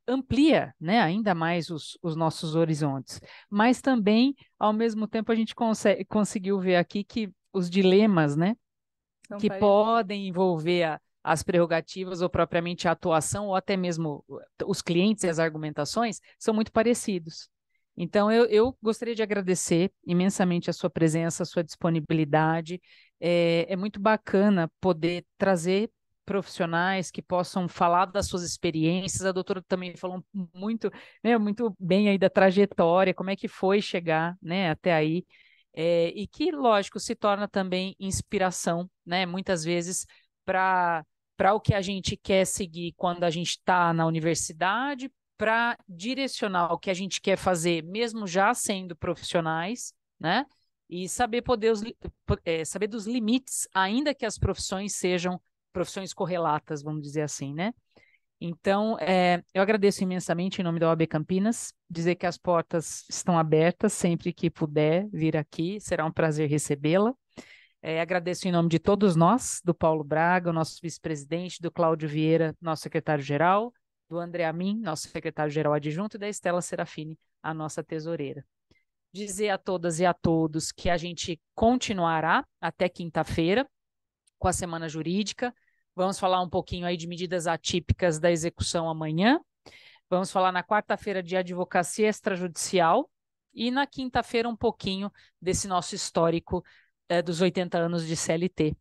amplia né, ainda mais os, os, nossos horizontes. Mas também, ao mesmo tempo, a gente consegue, conseguiu ver aqui que os dilemas né, que parece. podem envolver a as prerrogativas ou propriamente a atuação, ou até mesmo os clientes e as argumentações, são muito parecidos. Então, eu, eu gostaria de agradecer imensamente a sua presença, a sua disponibilidade. É, é muito bacana poder trazer profissionais que possam falar das suas experiências. A doutora também falou muito, né, muito bem aí da trajetória, como é que foi chegar, né, até aí. É, e que, lógico, se torna também inspiração, né, muitas vezes para para o que a gente quer seguir quando a gente está na universidade, para direcionar o que a gente quer fazer, mesmo já sendo profissionais, né? E saber poder os, é, saber dos limites, ainda que as profissões sejam profissões correlatas, vamos dizer assim, né? Então, é, eu agradeço imensamente em nome da OAB Campinas, dizer que as portas estão abertas sempre que puder vir aqui, será um prazer recebê-la. É, agradeço em nome de todos nós, do Paulo Braga, nosso vice-presidente, do Cláudio Vieira, nosso secretário-geral, do André Amin, nosso secretário-geral adjunto, e da Estela Serafini, a nossa tesoureira. Dizer a todas e a todos que a gente continuará até quinta-feira com a semana jurídica. Vamos falar um pouquinho aí de medidas atípicas da execução amanhã. Vamos falar na quarta-feira de advocacia extrajudicial e na quinta-feira um pouquinho desse nosso histórico é, dos 80 anos de CLT.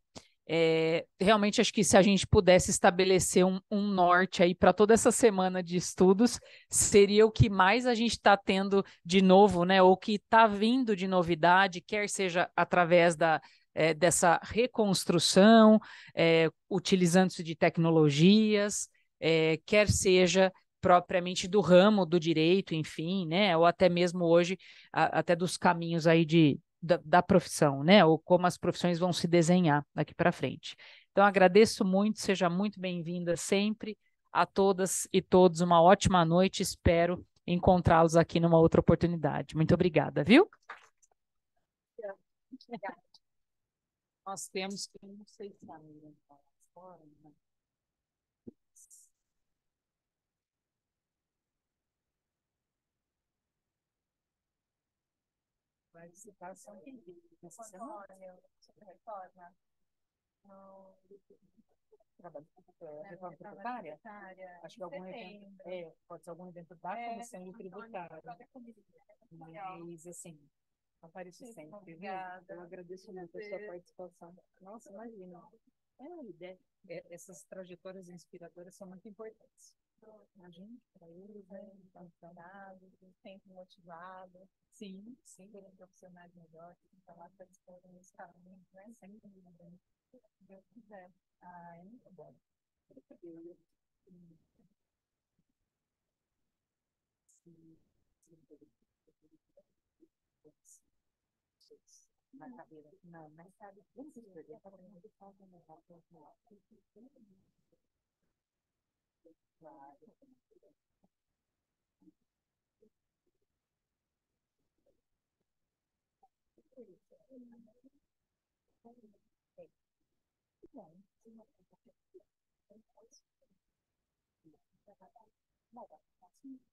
É, realmente acho que se a gente pudesse estabelecer um, um norte aí para toda essa semana de estudos, seria o que mais a gente está tendo de novo, né? Ou que está vindo de novidade, quer seja através da, é, dessa reconstrução, é, utilizando-se de tecnologias, é, quer seja propriamente do ramo do direito, enfim, né? Ou até mesmo hoje, a, até dos caminhos aí de, da, da profissão, né? Ou como as profissões vão se desenhar daqui para frente. Então, agradeço muito, seja muito bem-vinda sempre. A todas e todos, uma ótima noite. Espero encontrá-los aqui numa outra oportunidade. Muito obrigada, viu? Nós temos que, não sei se é a fora, participação que nessa semana. Reforma. Trabalho reforma tributária? É. Acho que algum evento, é, pode ser algum evento da é, comissão comissão tributária. Mas, assim, apareço sempre, Obrigada. Eu agradeço muito a sua participação. Nossa, imagina. É uma ideia. É, essas trajetórias inspiradoras são muito importantes a gente para eles, né? Impulsionados, sempre motivados. Sim. Sempre um profissionais melhores, então lá participando dos caminhos, né? Sempre mudando. Se Deus quiser. Ah, é muito bom. Na cadeira. Não, mas sabe, esse dia, é eu estava muito falta no meu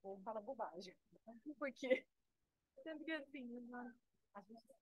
ou fala bobagem. Porque, tanto que assim, a gente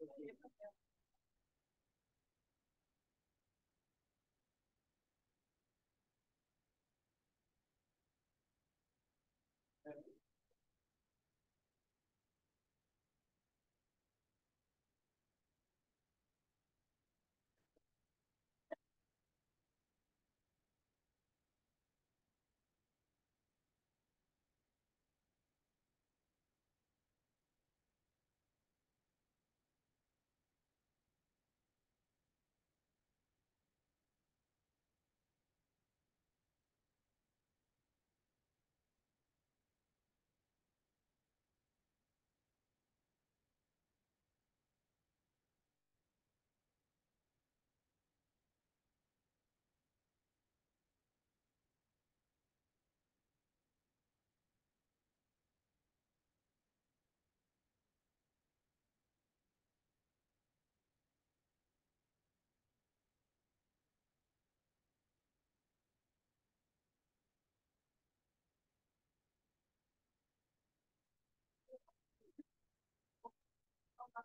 Gracias.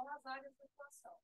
são então, as áreas de atuação.